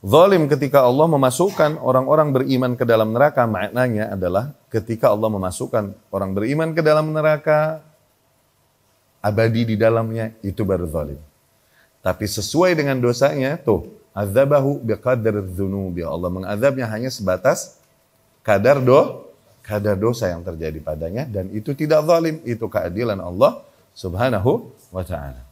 Zalim ketika Allah memasukkan orang-orang beriman ke dalam neraka, maknanya adalah ketika Allah memasukkan orang beriman ke dalam neraka, abadi di dalamnya, itu baru zalim. Tapi sesuai dengan dosanya, tuh, azabahu biqadar dzunubi. Allah mengazabnya hanya sebatas kadar do, kadar dosa yang terjadi padanya dan itu tidak zalim, itu keadilan Allah Subhanahu wa taala.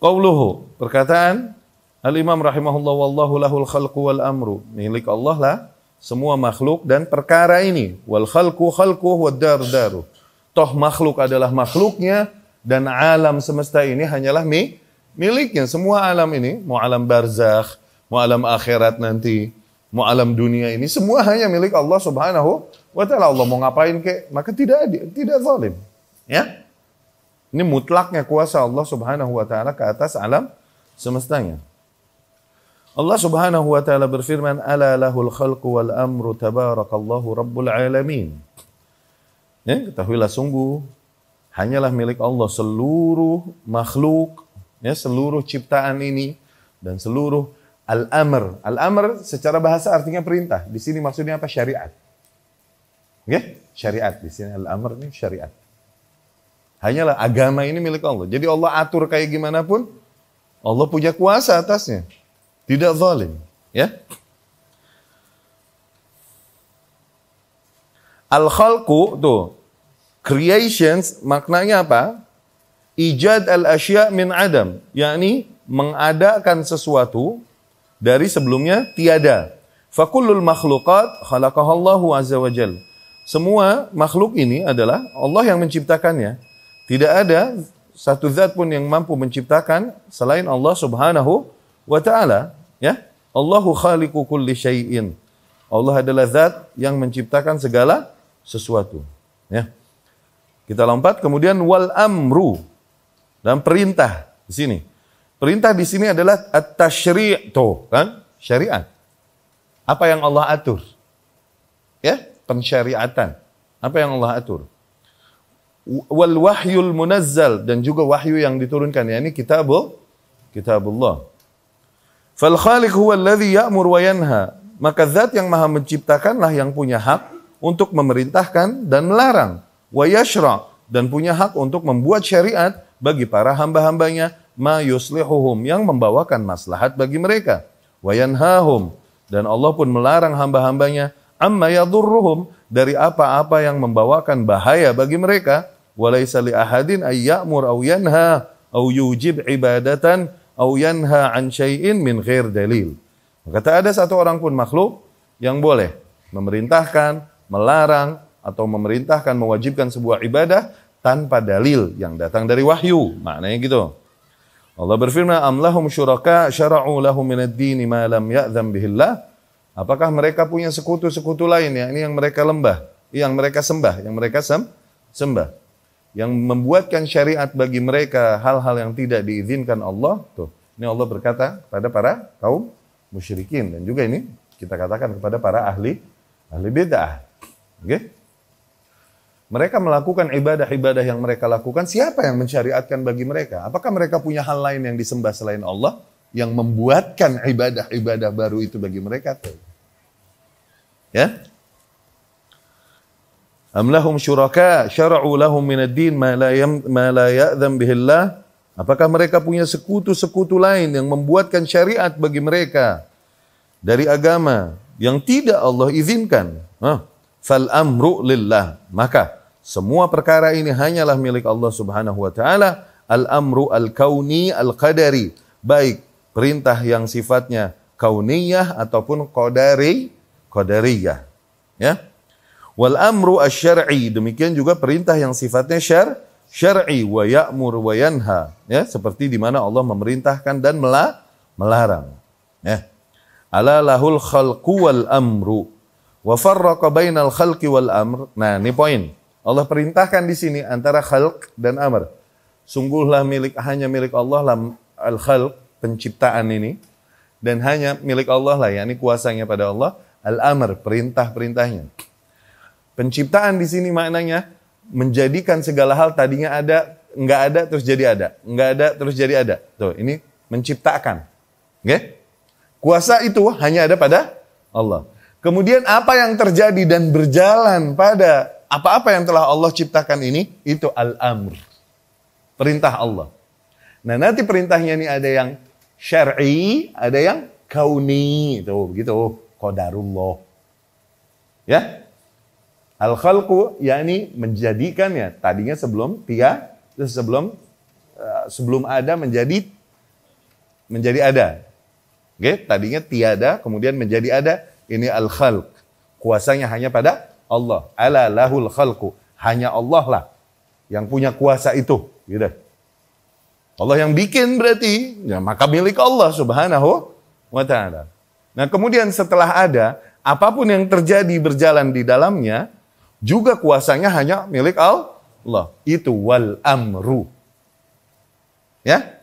Qauluhu, perkataan Al-Imam rahimahullah wallahu lahul khalqu wal amru. Milik Allah lah semua makhluk dan perkara ini. Wal khalqu khalquhu wad dar daru. Toh makhluk adalah makhluknya, dan alam semesta ini hanyalah mi, miliknya. Semua alam ini, mau alam barzakh, mau alam akhirat nanti, mau alam dunia ini, semua hanya milik Allah subhanahu wa ta'ala. Allah mau ngapain ke? Maka tidak tidak zalim. Ya? Ini mutlaknya kuasa Allah subhanahu wa ta'ala ke atas alam semestanya. Allah Subhanahu wa taala berfirman, "Ala lahul khalqu wal amru tabarakallahu rabbul alamin." Ya, ketahuilah sungguh hanyalah milik Allah seluruh makhluk ya seluruh ciptaan ini dan seluruh al-amr. Al-amr secara bahasa artinya perintah. Di sini maksudnya apa? Syariat. Oke? Ya, syariat. Di sini al-amr ini syariat. Hanyalah agama ini milik Allah. Jadi Allah atur kayak gimana pun Allah punya kuasa atasnya. Tidak zalim, ya. Al-khalqu tuh Creations maknanya apa? Ijad al-asya min adam, yakni mengadakan sesuatu dari sebelumnya tiada. Fakulul makhlukat khalaqahallahu azza wa jal. Semua makhluk ini adalah Allah yang menciptakannya. Tidak ada satu zat pun yang mampu menciptakan selain Allah subhanahu wa ta'ala. Ya? Allahu khaliqu kulli syai'in. Allah adalah zat yang menciptakan segala sesuatu. Ya. Kita lompat kemudian wal amru dan perintah di sini. Perintah di sini adalah at-tasyri'tu, kan? Syariat. Apa yang Allah atur? Ya, pensyariatan. Apa yang Allah atur? Wal wahyul munazzal dan juga wahyu yang diturunkan, yakni kitabul kitabullah. Fal khaliq huwa alladhi ya'mur wa yanha. Maka zat yang maha menciptakanlah yang punya hak untuk memerintahkan dan melarang wa yashra dan punya hak untuk membuat syariat bagi para hamba-hambanya ma yuslihuhum yang membawakan maslahat bagi mereka wa yanhahum dan Allah pun melarang hamba-hambanya amma yadurruhum dari apa-apa yang membawakan bahaya bagi mereka walaisa li ahadin ay ya'mur aw yanha aw yujib ibadatan aw yanha an syai'in min ghair dalil maka tak ada satu orang pun makhluk yang boleh memerintahkan, melarang, atau memerintahkan mewajibkan sebuah ibadah tanpa dalil yang datang dari wahyu. Maknanya gitu. Allah berfirman, "Am lahum syuraka syara'u lahum min ad din ma lam ya'zam bihillah?" Apakah mereka punya sekutu-sekutu lain ya? Ini yang mereka lembah, yang mereka sembah, yang mereka sem sembah. Yang membuatkan syariat bagi mereka hal-hal yang tidak diizinkan Allah. Tuh, ini Allah berkata kepada para kaum musyrikin dan juga ini kita katakan kepada para ahli ahli bid'ah. Oke? Okay? mereka melakukan ibadah-ibadah yang mereka lakukan, siapa yang mensyariatkan bagi mereka? Apakah mereka punya hal lain yang disembah selain Allah yang membuatkan ibadah-ibadah baru itu bagi mereka? Ya? Am lahum syuraka syara'u lahum min ad-din ma la yam, bihillah? Apakah mereka punya sekutu-sekutu lain yang membuatkan syariat bagi mereka dari agama yang tidak Allah izinkan? fal amru lillah. Maka semua perkara ini hanyalah milik Allah Subhanahu wa taala. Al-amru al-kauni al-qadari. Baik perintah yang sifatnya kauniyah ataupun qadari qadariyah. Ya. Wal amru asy-syar'i. Demikian juga perintah yang sifatnya syar syar'i wa ya'mur wa yanha. Ya, seperti di mana Allah memerintahkan dan melarang. Ya. Ala lahul khalqu wal amru wa farraqa bainal khalqi wal amr. Nah, ini poin. Allah perintahkan di sini antara khalq dan amr. Sungguhlah milik hanya milik Allah lah al-khalq penciptaan ini dan hanya milik Allah lah yakni kuasanya pada Allah al-amr perintah-perintahnya. Penciptaan di sini maknanya menjadikan segala hal tadinya ada nggak ada terus jadi ada, nggak ada terus jadi ada. Tuh, ini menciptakan. Oke? Okay? Kuasa itu hanya ada pada Allah. Kemudian apa yang terjadi dan berjalan pada apa-apa yang telah Allah ciptakan ini, itu al-amr. Perintah Allah. Nah nanti perintahnya ini ada yang syar'i, ada yang kauni. Itu begitu. Qadarullah. Ya. Al-khalqu yakni menjadikannya. Tadinya sebelum dia sebelum eh, sebelum ada menjadi menjadi ada. Oke, okay? tadinya tiada kemudian menjadi ada. Ini al-khalq. Kuasanya hanya pada Allah. Ala lahul khalqu. Hanya Allah lah yang punya kuasa itu. Gitu. Allah yang bikin berarti, ya, maka milik Allah subhanahu wa ta'ala. Nah kemudian setelah ada, apapun yang terjadi berjalan di dalamnya, juga kuasanya hanya milik Allah. Itu wal amru. Ya,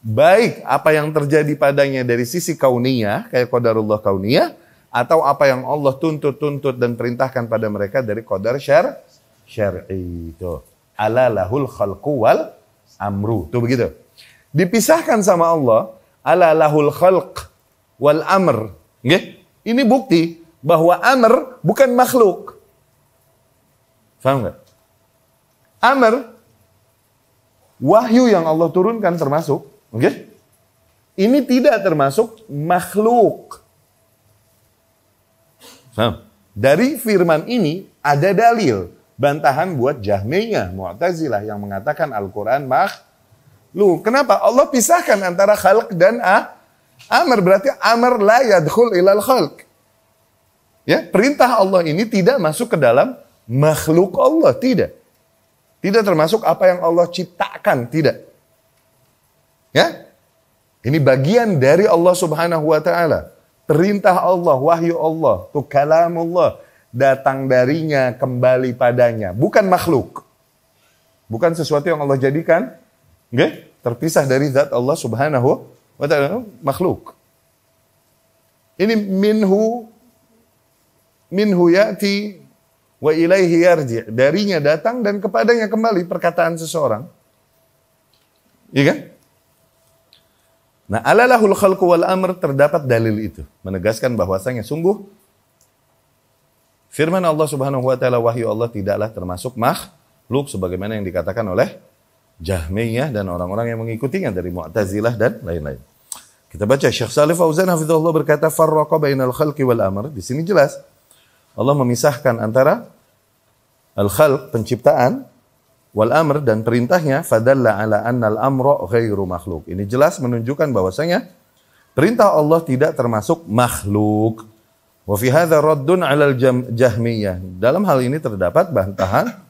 baik apa yang terjadi padanya dari sisi kauniyah, kayak qadarullah kauniyah, atau apa yang Allah tuntut-tuntut dan perintahkan pada mereka dari qadar syar syar'i itu. Ala lahul khalqu wal amru. Tuh begitu. Dipisahkan sama Allah, ala lahul khalq wal amr. Okay? Ini bukti bahwa amr bukan makhluk. Faham gak Amr wahyu yang Allah turunkan termasuk, oke? Okay? Ini tidak termasuk makhluk. Faham? Dari firman ini ada dalil bantahan buat Jahmiyah, Mu'tazilah yang mengatakan Al-Qur'an makhluk. Kenapa? Allah pisahkan antara khalq dan ah, amr berarti amr la yadkhul ilal khalq. Ya, perintah Allah ini tidak masuk ke dalam makhluk Allah, tidak. Tidak termasuk apa yang Allah ciptakan, tidak. Ya? Ini bagian dari Allah Subhanahu wa taala. Perintah Allah, wahyu Allah, tuh Allah datang darinya kembali padanya, bukan makhluk. Bukan sesuatu yang Allah jadikan, okay? terpisah dari zat Allah Subhanahu wa taala, oh, makhluk. Ini minhu minhu yati wa ilaihi yarji. Darinya datang dan kepadanya kembali perkataan seseorang. Iya kan? Nah, alalahul khalqu wal amr terdapat dalil itu menegaskan bahwasanya sungguh firman Allah Subhanahu wa taala wahyu Allah tidaklah termasuk makhluk sebagaimana yang dikatakan oleh Jahmiyah dan orang-orang yang mengikutinya dari Mu'tazilah dan lain-lain. Kita baca Syekh Salih Fauzan hafizahullah berkata farraqa bainal khalqi wal amr. Di sini jelas Allah memisahkan antara al-khalq penciptaan wal amr dan perintahnya fadalla ala annal amra ghairu makhluk. Ini jelas menunjukkan bahwasanya perintah Allah tidak termasuk makhluk. Wa fi hadza raddun ala jahmiyah. Dalam hal ini terdapat bantahan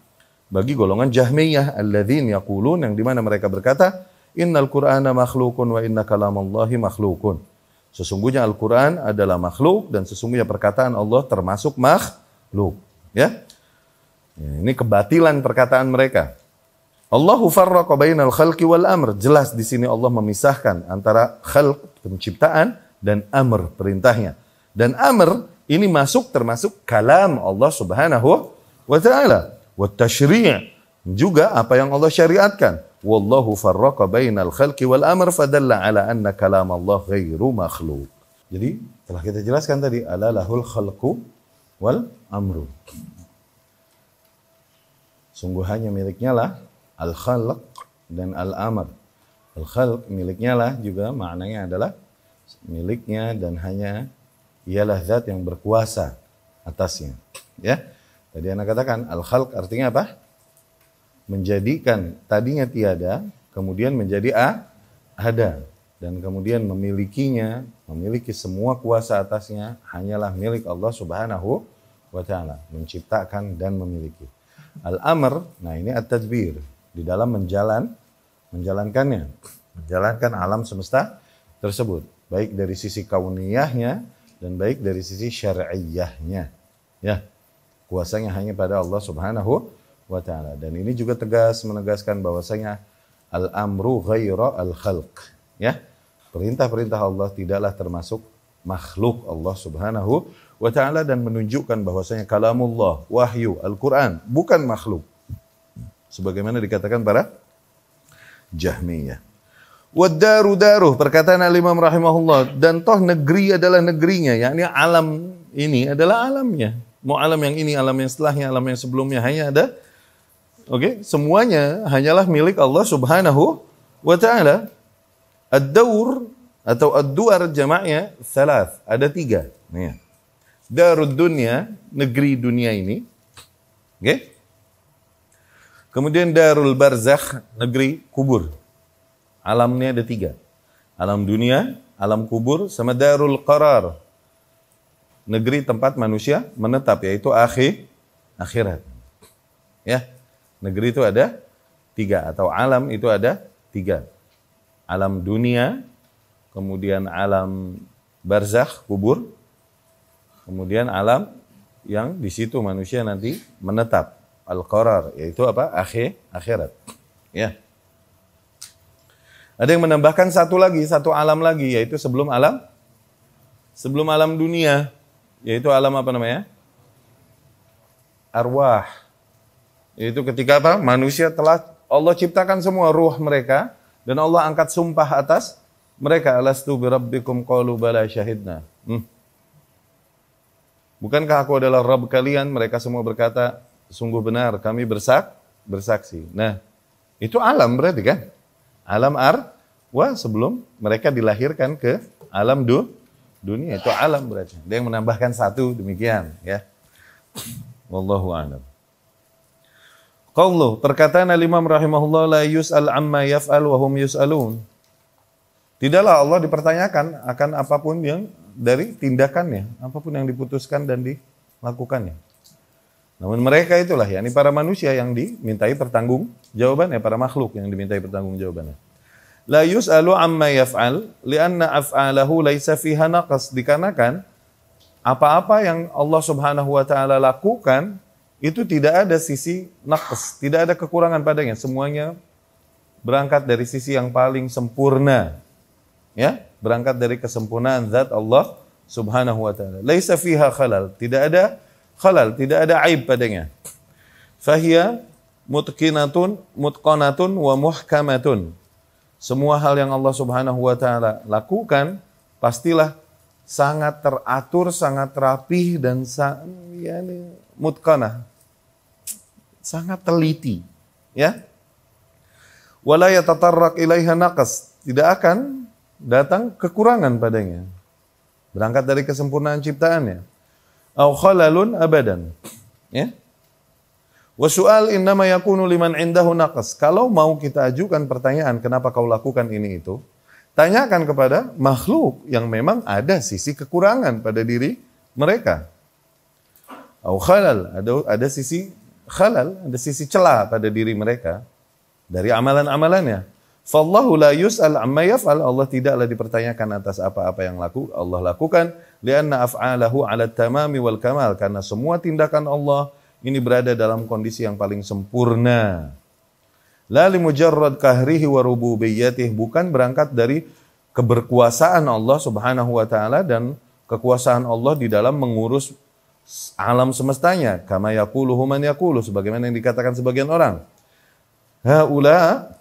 bagi golongan Jahmiyah alladzin yaqulun yang dimana mereka berkata innal qur'ana makhlukun wa inna kalamallahi makhlukun. Sesungguhnya Al-Qur'an adalah makhluk dan sesungguhnya perkataan Allah termasuk makhluk, ya. Ya, ini kebatilan perkataan mereka. Allahu farraqa bainal khalqi wal amr. Jelas di sini Allah memisahkan antara khalq penciptaan dan amr perintahnya. Dan amr ini masuk termasuk kalam Allah Subhanahu wa taala wa tashri' juga apa yang Allah syariatkan. Wallahu farraqa bainal khalqi wal amr fadalla ala anna kalam Allah ghairu makhluk. Jadi telah kita jelaskan tadi ala lahul khalqu wal amru. Sungguh hanya miliknya lah al-khalq dan al-amr. Al-khalq miliknya lah juga maknanya adalah miliknya dan hanya ialah zat yang berkuasa atasnya. Ya. Tadi anak katakan al-khalq artinya apa? Menjadikan tadinya tiada, kemudian menjadi a, ada dan kemudian memilikinya, memiliki semua kuasa atasnya hanyalah milik Allah Subhanahu wa taala, menciptakan dan memiliki. Al-amr, nah ini at-tadbir, di dalam menjalan menjalankannya, menjalankan alam semesta tersebut, baik dari sisi kauniyahnya dan baik dari sisi syar'iyahnya. Ya. Kuasanya hanya pada Allah Subhanahu wa taala. Dan ini juga tegas menegaskan bahwasanya al-amru ghaira al-khalq, ya. Perintah-perintah Allah tidaklah termasuk makhluk Allah Subhanahu wa taala dan menunjukkan bahwasanya kalamullah, wahyu, Al-Qur'an bukan makhluk. Sebagaimana dikatakan para Jahmiyah. Wadaru daruh perkataan Al-Imam rahimahullah dan toh negeri adalah negerinya yakni alam ini adalah alamnya. Mau alam yang ini, alam yang setelahnya, alam yang sebelumnya hanya ada Oke, okay? semuanya hanyalah milik Allah Subhanahu wa taala. Ad-daur atau ad-duar jamanya salas, ada tiga. Nih darud dunia, negeri dunia ini. Oke? Kemudian darul barzakh, negeri kubur. Alamnya ada tiga. Alam dunia, alam kubur, sama darul qarar. Negeri tempat manusia menetap, yaitu akhir, akhirat. Ya, negeri itu ada tiga, atau alam itu ada tiga. Alam dunia, kemudian alam barzakh, kubur, Kemudian alam yang di situ manusia nanti menetap al-qarar yaitu apa? Akhir akhirat. Ya. Ada yang menambahkan satu lagi, satu alam lagi yaitu sebelum alam sebelum alam dunia yaitu alam apa namanya? Arwah. Yaitu ketika apa? Manusia telah Allah ciptakan semua ruh mereka dan Allah angkat sumpah atas mereka alastu birabbikum qalu bala syahidna. Hmm. Bukankah aku adalah Rabb kalian? Mereka semua berkata, sungguh benar, kami bersak, bersaksi. Nah, itu alam berarti kan? Alam ar, wah sebelum mereka dilahirkan ke alam du, dunia. Itu alam berarti. Dia yang menambahkan satu, demikian ya. Wallahu a'lam. Qawluh, perkataan al-imam rahimahullah la yus'al amma yaf'al wa hum yus'alun. Tidaklah Allah dipertanyakan akan apapun yang dari tindakannya, apapun yang diputuskan dan dilakukannya. Namun mereka itulah yakni para manusia yang dimintai pertanggung jawabannya, para makhluk yang dimintai pertanggung jawabannya. La yus'alu amma yaf'al li'anna af'alahu laisa fiha naqas dikarenakan apa-apa yang Allah Subhanahu wa taala lakukan itu tidak ada sisi naqas, tidak ada kekurangan padanya, semuanya berangkat dari sisi yang paling sempurna. Ya, berangkat dari kesempurnaan zat Allah Subhanahu wa taala. Laisa fiha khalal, tidak ada khalal, tidak ada aib padanya. Fahiya mutqinatun, mutqanatun wa muhkamatun. Semua hal yang Allah Subhanahu wa taala lakukan pastilah sangat teratur, sangat rapih dan yakni mutqanah. Sangat teliti, ya. Wala yatatarraq ilaiha naqas. Tidak akan datang kekurangan padanya. Berangkat dari kesempurnaan ciptaannya. Au khalalun abadan. Ya. Wasu'al innama yakunu liman indahu naqas. Kalau mau kita ajukan pertanyaan kenapa kau lakukan ini itu, tanyakan kepada makhluk yang memang ada sisi kekurangan pada diri mereka. Au khalal, ada, ada sisi khalal, ada sisi celah pada diri mereka dari amalan-amalannya. Fallahu la yus'al amma yaf'al. Allah tidaklah dipertanyakan atas apa-apa yang laku Allah lakukan. Lianna af'alahu ala tamami wal kamal. Karena semua tindakan Allah ini berada dalam kondisi yang paling sempurna. La li mujarrad kahrihi wa rububiyyatihi Bukan berangkat dari keberkuasaan Allah subhanahu wa ta'ala dan kekuasaan Allah di dalam mengurus alam semestanya. Kama yaquluhu man yaqulu Sebagaimana yang dikatakan sebagian orang. Haula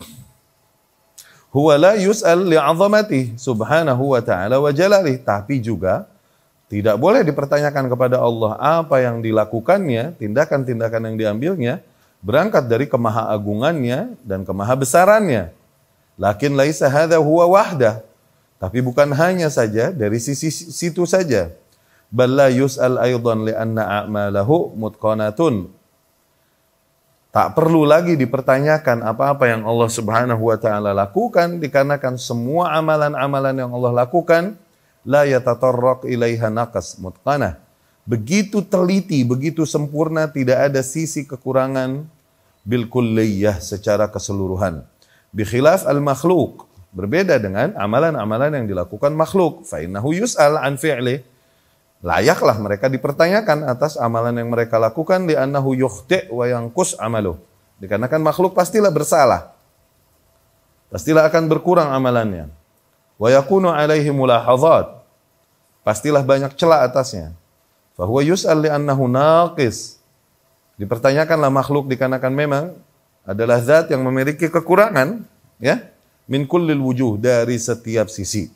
huwa la yus'al li'azamati subhanahu wa ta'ala wa jalali. Tapi juga tidak boleh dipertanyakan kepada Allah apa yang dilakukannya, tindakan-tindakan yang diambilnya, berangkat dari kemahaagungannya dan kemahabesarannya. Lakin laisa hadha huwa wahda. Tapi bukan hanya saja dari sisi situ saja. Bal la yus'al aidan li'anna a'malahu mutqanatun Tak perlu lagi dipertanyakan apa-apa yang Allah Subhanahu wa taala lakukan dikarenakan semua amalan-amalan yang Allah lakukan la yatatarraq ilaiha naqas mutqanah. Begitu teliti, begitu sempurna, tidak ada sisi kekurangan bil kulliyah secara keseluruhan. Bikhilaf al makhluk berbeda dengan amalan-amalan yang dilakukan makhluk. Fainahu yus'al an fi'lih layaklah mereka dipertanyakan atas amalan yang mereka lakukan di annahu yukhti wa yanqus amalu. Dikarenakan makhluk pastilah bersalah. Pastilah akan berkurang amalannya. Wa yakunu alaihi mulahadzat. Pastilah banyak celah atasnya. Fahuwa yus'al li annahu naqis. Dipertanyakanlah makhluk dikarenakan memang adalah zat yang memiliki kekurangan ya min kullil wujuh dari setiap sisi.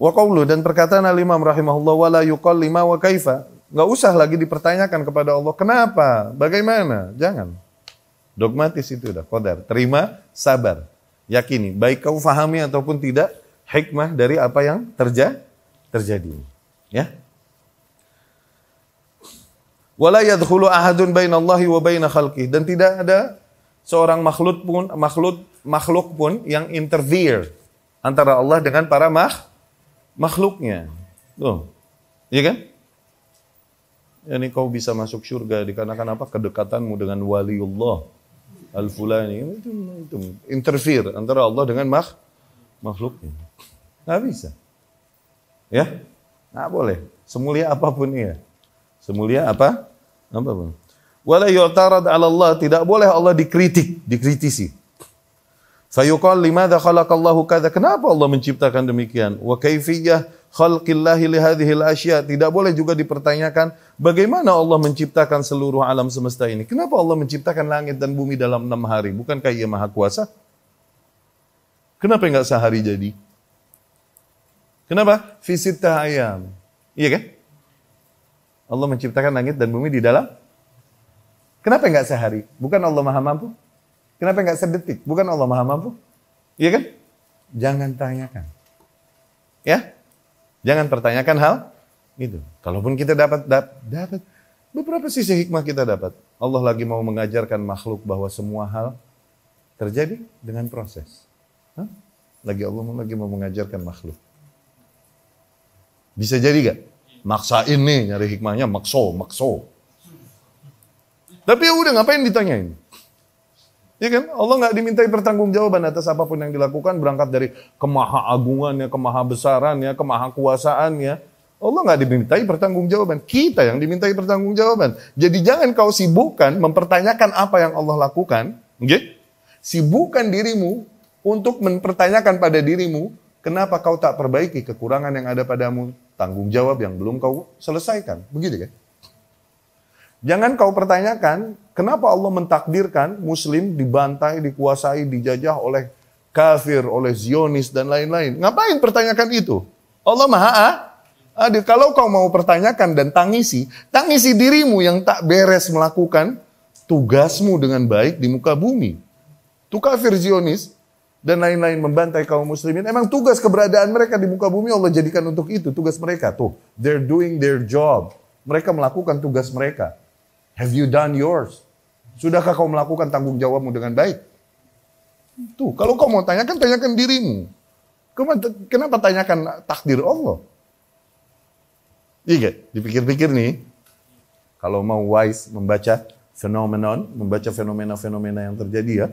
Wa qawlu dan perkataan al-imam rahimahullah wa la lima wa kaifa. nggak usah lagi dipertanyakan kepada Allah kenapa, bagaimana, jangan. Dogmatis itu udah Kodar. Terima, sabar, yakini baik kau fahami ataupun tidak hikmah dari apa yang terja terjadi. Ya. Wala yadkhulu ahadun bainallahi wa baina khalqih dan tidak ada seorang makhluk pun makhluk makhluk pun yang interfere antara Allah dengan para makhluk makhluknya. Tuh. Iya kan? Ini kau bisa masuk surga dikarenakan apa? Kedekatanmu dengan waliullah al-fulani. Itu, itu interfere antara Allah dengan mak makhluknya. Nggak bisa. Ya? Nggak boleh. Semulia apapun ia. Semulia apa? Apa pun. Wala yu'tarad 'ala Allah, tidak boleh Allah dikritik, dikritisi. Fayuqal limadha khalaqallahu kadza? Kenapa Allah menciptakan demikian? Wa kaifiyah khalqillahi li asya? Tidak boleh juga dipertanyakan bagaimana Allah menciptakan seluruh alam semesta ini? Kenapa Allah menciptakan langit dan bumi dalam enam hari? Bukankah Ia Maha Kuasa? Kenapa enggak sehari jadi? Kenapa? Visit ayam. Iya kan? Allah menciptakan langit dan bumi di dalam. Kenapa enggak sehari? Bukan Allah maha mampu? Kenapa nggak sedetik? Bukan Allah maha mampu? Iya kan? Jangan tanyakan. Ya? Jangan pertanyakan hal itu. Kalaupun kita dapat, dapat, dapat. Beberapa sisi hikmah kita dapat. Allah lagi mau mengajarkan makhluk bahwa semua hal terjadi dengan proses. Hah? Lagi Allah lagi mau mengajarkan makhluk. Bisa jadi gak? Maksa ini, nyari hikmahnya, makso, makso. Tapi ya udah ngapain ditanyain? Ya kan? Allah nggak dimintai pertanggungjawaban atas apapun yang dilakukan berangkat dari kemaha kemaha agungannya, kemahaagungannya, kemaha kuasaannya. Allah nggak dimintai pertanggungjawaban. Kita yang dimintai pertanggungjawaban. Jadi jangan kau sibukkan mempertanyakan apa yang Allah lakukan. Okay? Sibukkan dirimu untuk mempertanyakan pada dirimu kenapa kau tak perbaiki kekurangan yang ada padamu, tanggung jawab yang belum kau selesaikan. Begitu kan? Jangan kau pertanyakan kenapa Allah mentakdirkan muslim dibantai, dikuasai, dijajah oleh kafir, oleh Zionis dan lain-lain. Ngapain pertanyakan itu? Allah Maha Adil. Kalau kau mau pertanyakan dan tangisi, tangisi dirimu yang tak beres melakukan tugasmu dengan baik di muka bumi. Itu kafir Zionis dan lain-lain membantai kaum muslimin. Emang tugas keberadaan mereka di muka bumi Allah jadikan untuk itu, tugas mereka. Tuh, they're doing their job. Mereka melakukan tugas mereka. Have you done yours? Sudahkah kau melakukan tanggung jawabmu dengan baik? Tuh, kalau kau mau tanyakan, tanyakan dirimu. Kenapa tanyakan takdir Allah? Iya, dipikir-pikir nih. Kalau mau wise membaca fenomenon, membaca fenomena-fenomena yang terjadi ya.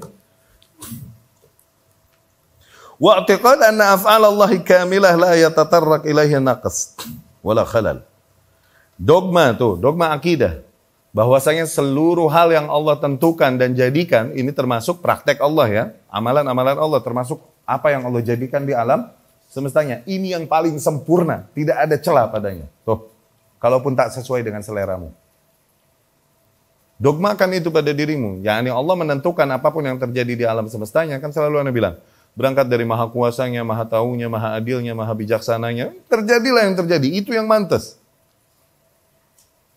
Wa i'tiqad anna af'al Allah kamilah la yatatarrak ilaihi naqas wala khalal. Dogma tuh, dogma akidah bahwasanya seluruh hal yang Allah tentukan dan jadikan ini termasuk praktek Allah ya, amalan-amalan Allah termasuk apa yang Allah jadikan di alam semestanya. Ini yang paling sempurna, tidak ada celah padanya. Tuh, kalaupun tak sesuai dengan seleramu. Dogmakan itu pada dirimu. Yakni Allah menentukan apapun yang terjadi di alam semestanya kan selalu Anda bilang, berangkat dari maha kuasanya, maha taunya, maha adilnya, maha bijaksananya. Terjadilah yang terjadi, itu yang mantas.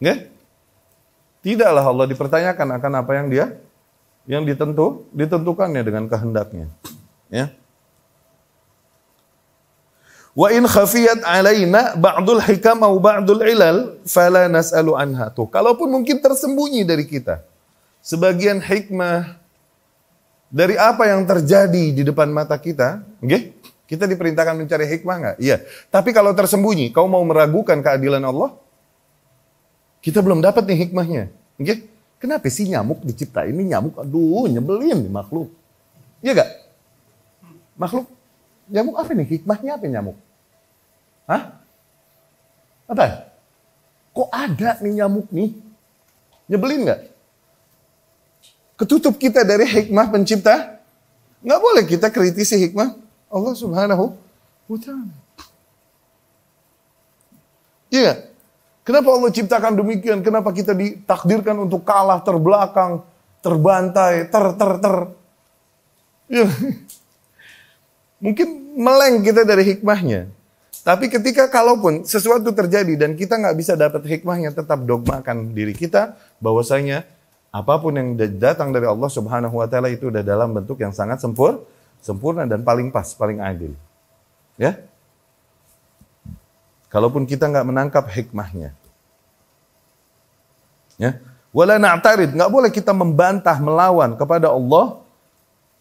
Nggak? Tidaklah Allah dipertanyakan akan apa yang dia yang ditentu ditentukannya dengan kehendaknya. Ya. Wa in khafiyat alaina ba'dul hikam au ba'dul ilal fala nas'alu anha. Tuh, kalaupun mungkin tersembunyi dari kita sebagian hikmah dari apa yang terjadi di depan mata kita, okay? Kita diperintahkan mencari hikmah nggak? Iya. Tapi kalau tersembunyi, kau mau meragukan keadilan Allah? Kita belum dapat nih hikmahnya. Okay? Kenapa sih nyamuk dicipta? ini nyamuk? Aduh, nyebelin nih makhluk. Iya gak? Makhluk nyamuk apa nih? Hikmahnya apa nyamuk? Hah? Apa? Kok ada nih nyamuk nih? Nyebelin gak? Ketutup kita dari hikmah pencipta? Nggak boleh kita kritisi hikmah Allah subhanahu wa ta'ala. Iya gak? Kenapa Allah ciptakan demikian? Kenapa kita ditakdirkan untuk kalah terbelakang, terbantai, ter ter ter? Ya. [laughs] Mungkin meleng kita dari hikmahnya. Tapi ketika kalaupun sesuatu terjadi dan kita nggak bisa dapat hikmahnya, tetap dogmakan diri kita bahwasanya apapun yang datang dari Allah Subhanahu wa taala itu udah dalam bentuk yang sangat sempur, sempurna dan paling pas, paling adil. Ya? Kalaupun kita nggak menangkap hikmahnya. Ya. Wala na'tarid, nggak boleh kita membantah, melawan kepada Allah.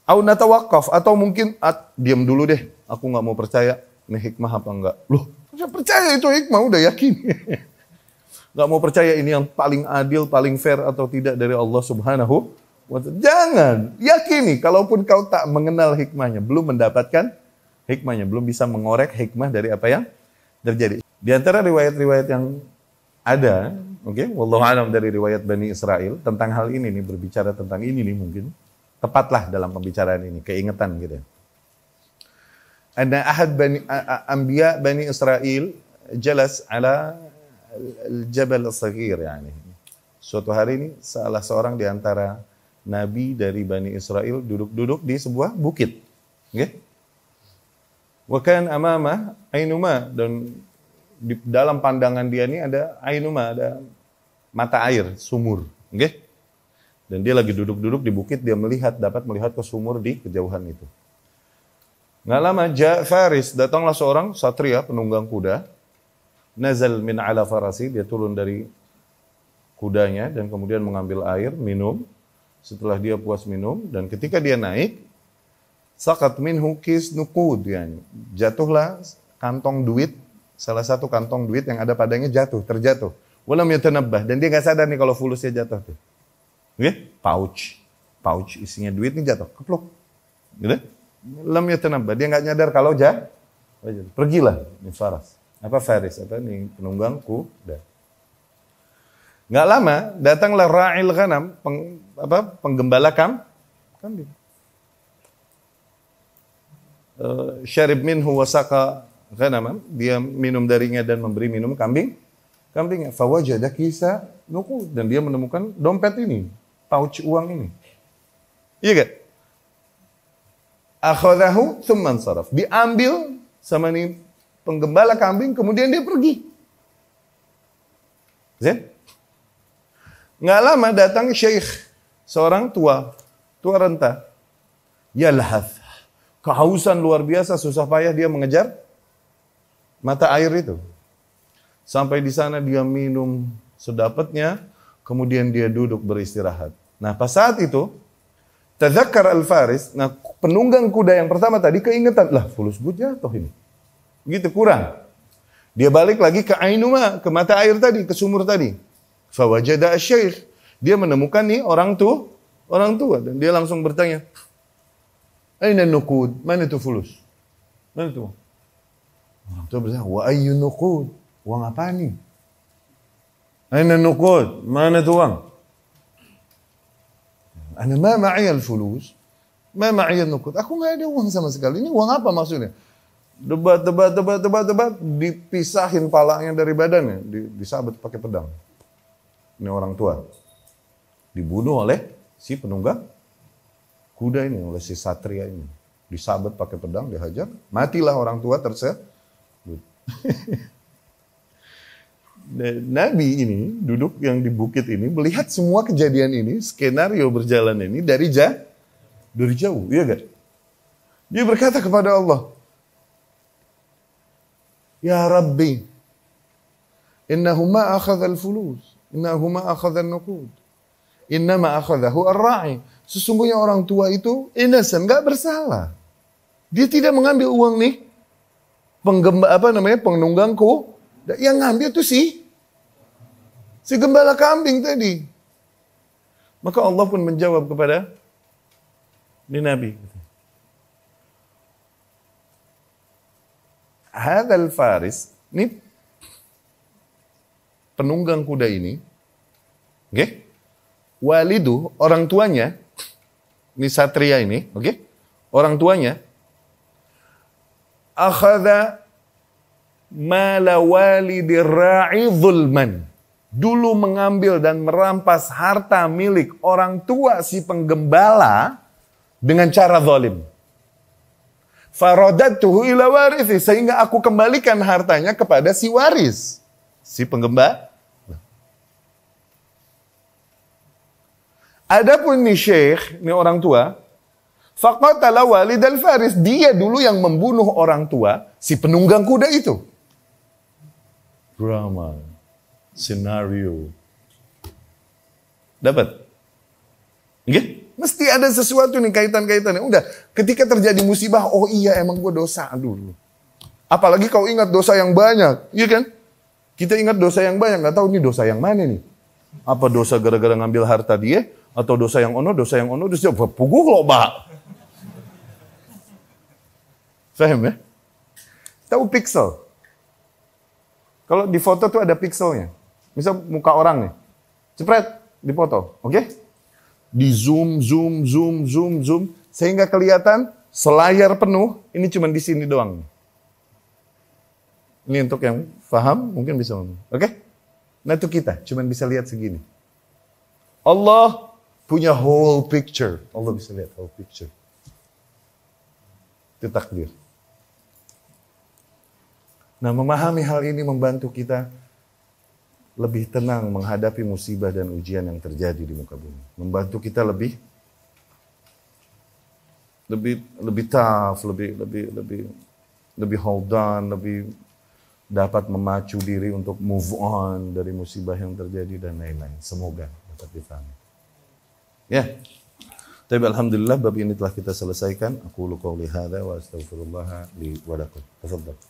Au Wakaf atau mungkin at, diam dulu deh, aku nggak mau percaya. Ini hikmah apa enggak? Loh, ya percaya itu hikmah, udah yakin. [laughs] nggak mau percaya ini yang paling adil, paling fair atau tidak dari Allah subhanahu wa ta'ala. Jangan, yakini. Kalaupun kau tak mengenal hikmahnya, belum mendapatkan hikmahnya, belum bisa mengorek hikmah dari apa yang terjadi. Di antara riwayat-riwayat yang ada, oke, okay, wallahu alam dari riwayat Bani Israel tentang hal ini nih berbicara tentang ini nih mungkin tepatlah dalam pembicaraan ini, keingetan gitu. Ada ya. ahad bani anbiya Bani Israel jelas ala Jabal sagir saghir yani. Suatu hari ini salah seorang di antara nabi dari Bani Israel duduk-duduk di sebuah bukit. Oke. Okay? Wakan amama ainuma dan di dalam pandangan dia ini ada ainuma, ada mata air, sumur, oke? Okay? Dan dia lagi duduk-duduk di bukit, dia melihat, dapat melihat ke sumur di kejauhan itu. Nggak lama, Ja'faris, datanglah seorang satria penunggang kuda. Nazal min ala farasi, dia turun dari kudanya dan kemudian mengambil air, minum. Setelah dia puas minum, dan ketika dia naik, sakat min hukis nukud, yani. jatuhlah kantong duit salah satu kantong duit yang ada padanya jatuh, terjatuh. Walam yatanabbah dan dia nggak sadar nih kalau fulusnya jatuh tuh. okay? pouch. Pouch isinya duit nih jatuh, kepluk, Gitu? Lam yatanabbah, dia nggak nyadar kalau jatuh. Pergilah, Ini Faras. Apa Faris? Apa nih penunggangku? Udah. Nggak lama datanglah ra'il ghanam, peng, apa penggembala kam, kambing. Uh, syarib minhu wasaka nama dia minum darinya dan memberi minum kambing kambingnya. Fawajada kisah nuku dan dia menemukan dompet ini, pouch uang ini. Iya kan? Akhadahu thumman saraf. Diambil sama nih penggembala kambing, kemudian dia pergi. Zain? Nggak lama datang syekh, seorang tua, tua renta. Yalhath. Kehausan luar biasa, susah payah dia mengejar mata air itu. Sampai di sana dia minum sedapatnya, kemudian dia duduk beristirahat. Nah, pas saat itu Tadzakar al-Faris, nah penunggang kuda yang pertama tadi keingetan, lah fulus gue jatuh ini. Gitu, kurang. Dia balik lagi ke Ainuma, ke mata air tadi, ke sumur tadi. Fawajada asyaikh. Dia menemukan nih orang tua, orang tua. Dan dia langsung bertanya, Aina nukud, mana itu fulus? Mana itu? Orang tua bertanya, wa ayu nukud? Uang apa nih? Aina nukud? Mana tu uang? Ana ma ma'i al-fulus, ma ma'i al nukud Aku nggak ada uang sama sekali. Ini uang apa maksudnya? Debat, debat, debat, debat, debat. Dipisahin palanya dari badannya. Disabet pakai pedang. Ini orang tua. Dibunuh oleh si penunggang kuda ini, oleh si satria ini. Disabet pakai pedang, dihajar. Matilah orang tua tersebut [laughs] Nabi ini duduk yang di bukit ini melihat semua kejadian ini, skenario berjalan ini dari jauh, dari jauh, ya kan? Dia berkata kepada Allah, Ya Rabbi, innahuma akhadha al-fulus, innahuma akhadha al-nuqud, innama akhadhahu ar-ra'i. Sesungguhnya orang tua itu innocent, nggak bersalah. Dia tidak mengambil uang nih, penggemba apa namanya penunggangku kuda yang ngambil tuh si si gembala kambing tadi. Maka Allah pun menjawab kepada ini Nabi. Hadal Faris, ini penunggang kuda ini, oke? Okay? Walidu, orang tuanya, ini satria ini, oke? Okay? Orang tuanya, akhadha mala walidir ra'i zulman. Dulu mengambil dan merampas harta milik orang tua si penggembala dengan cara zalim. Faradatuhu ila warithi. Sehingga aku kembalikan hartanya kepada si waris. Si penggembala. Adapun nih syekh, nih orang tua, Faqatala walid al-faris. Dia dulu yang membunuh orang tua si penunggang kuda itu. Drama. Senario. Dapat? Enggak? Mesti ada sesuatu nih kaitan-kaitannya. Udah, ketika terjadi musibah, oh iya emang gue dosa dulu. Apalagi kau ingat dosa yang banyak, iya kan? Kita ingat dosa yang banyak, nggak tahu ini dosa yang mana nih. Apa dosa gara-gara ngambil harta dia? Atau dosa yang ono, dosa yang ono, dosa yang ono, d Faham ya? Tahu pixel? Kalau di foto tuh ada pixelnya. Misal muka orang nih. Cepret, dipoto. Oke? Okay? Di zoom, zoom, zoom, zoom, zoom. Sehingga kelihatan selayar penuh. Ini cuma di sini doang. Ini untuk yang paham mungkin bisa Oke? Okay? Nah itu kita, cuma bisa lihat segini. Allah punya whole picture. Allah bisa lihat whole picture. Itu takdir. Nah, memahami hal ini membantu kita lebih tenang menghadapi musibah dan ujian yang terjadi di muka bumi. Membantu kita lebih lebih lebih tough, lebih lebih lebih lebih hold on, lebih dapat memacu diri untuk move on dari musibah yang terjadi dan lain-lain. Semoga dapat difahami. Ya. Tapi alhamdulillah bab ini telah kita selesaikan. Aku lu qauli hadza wa astaghfirullah li wa lakum. Tafadhal.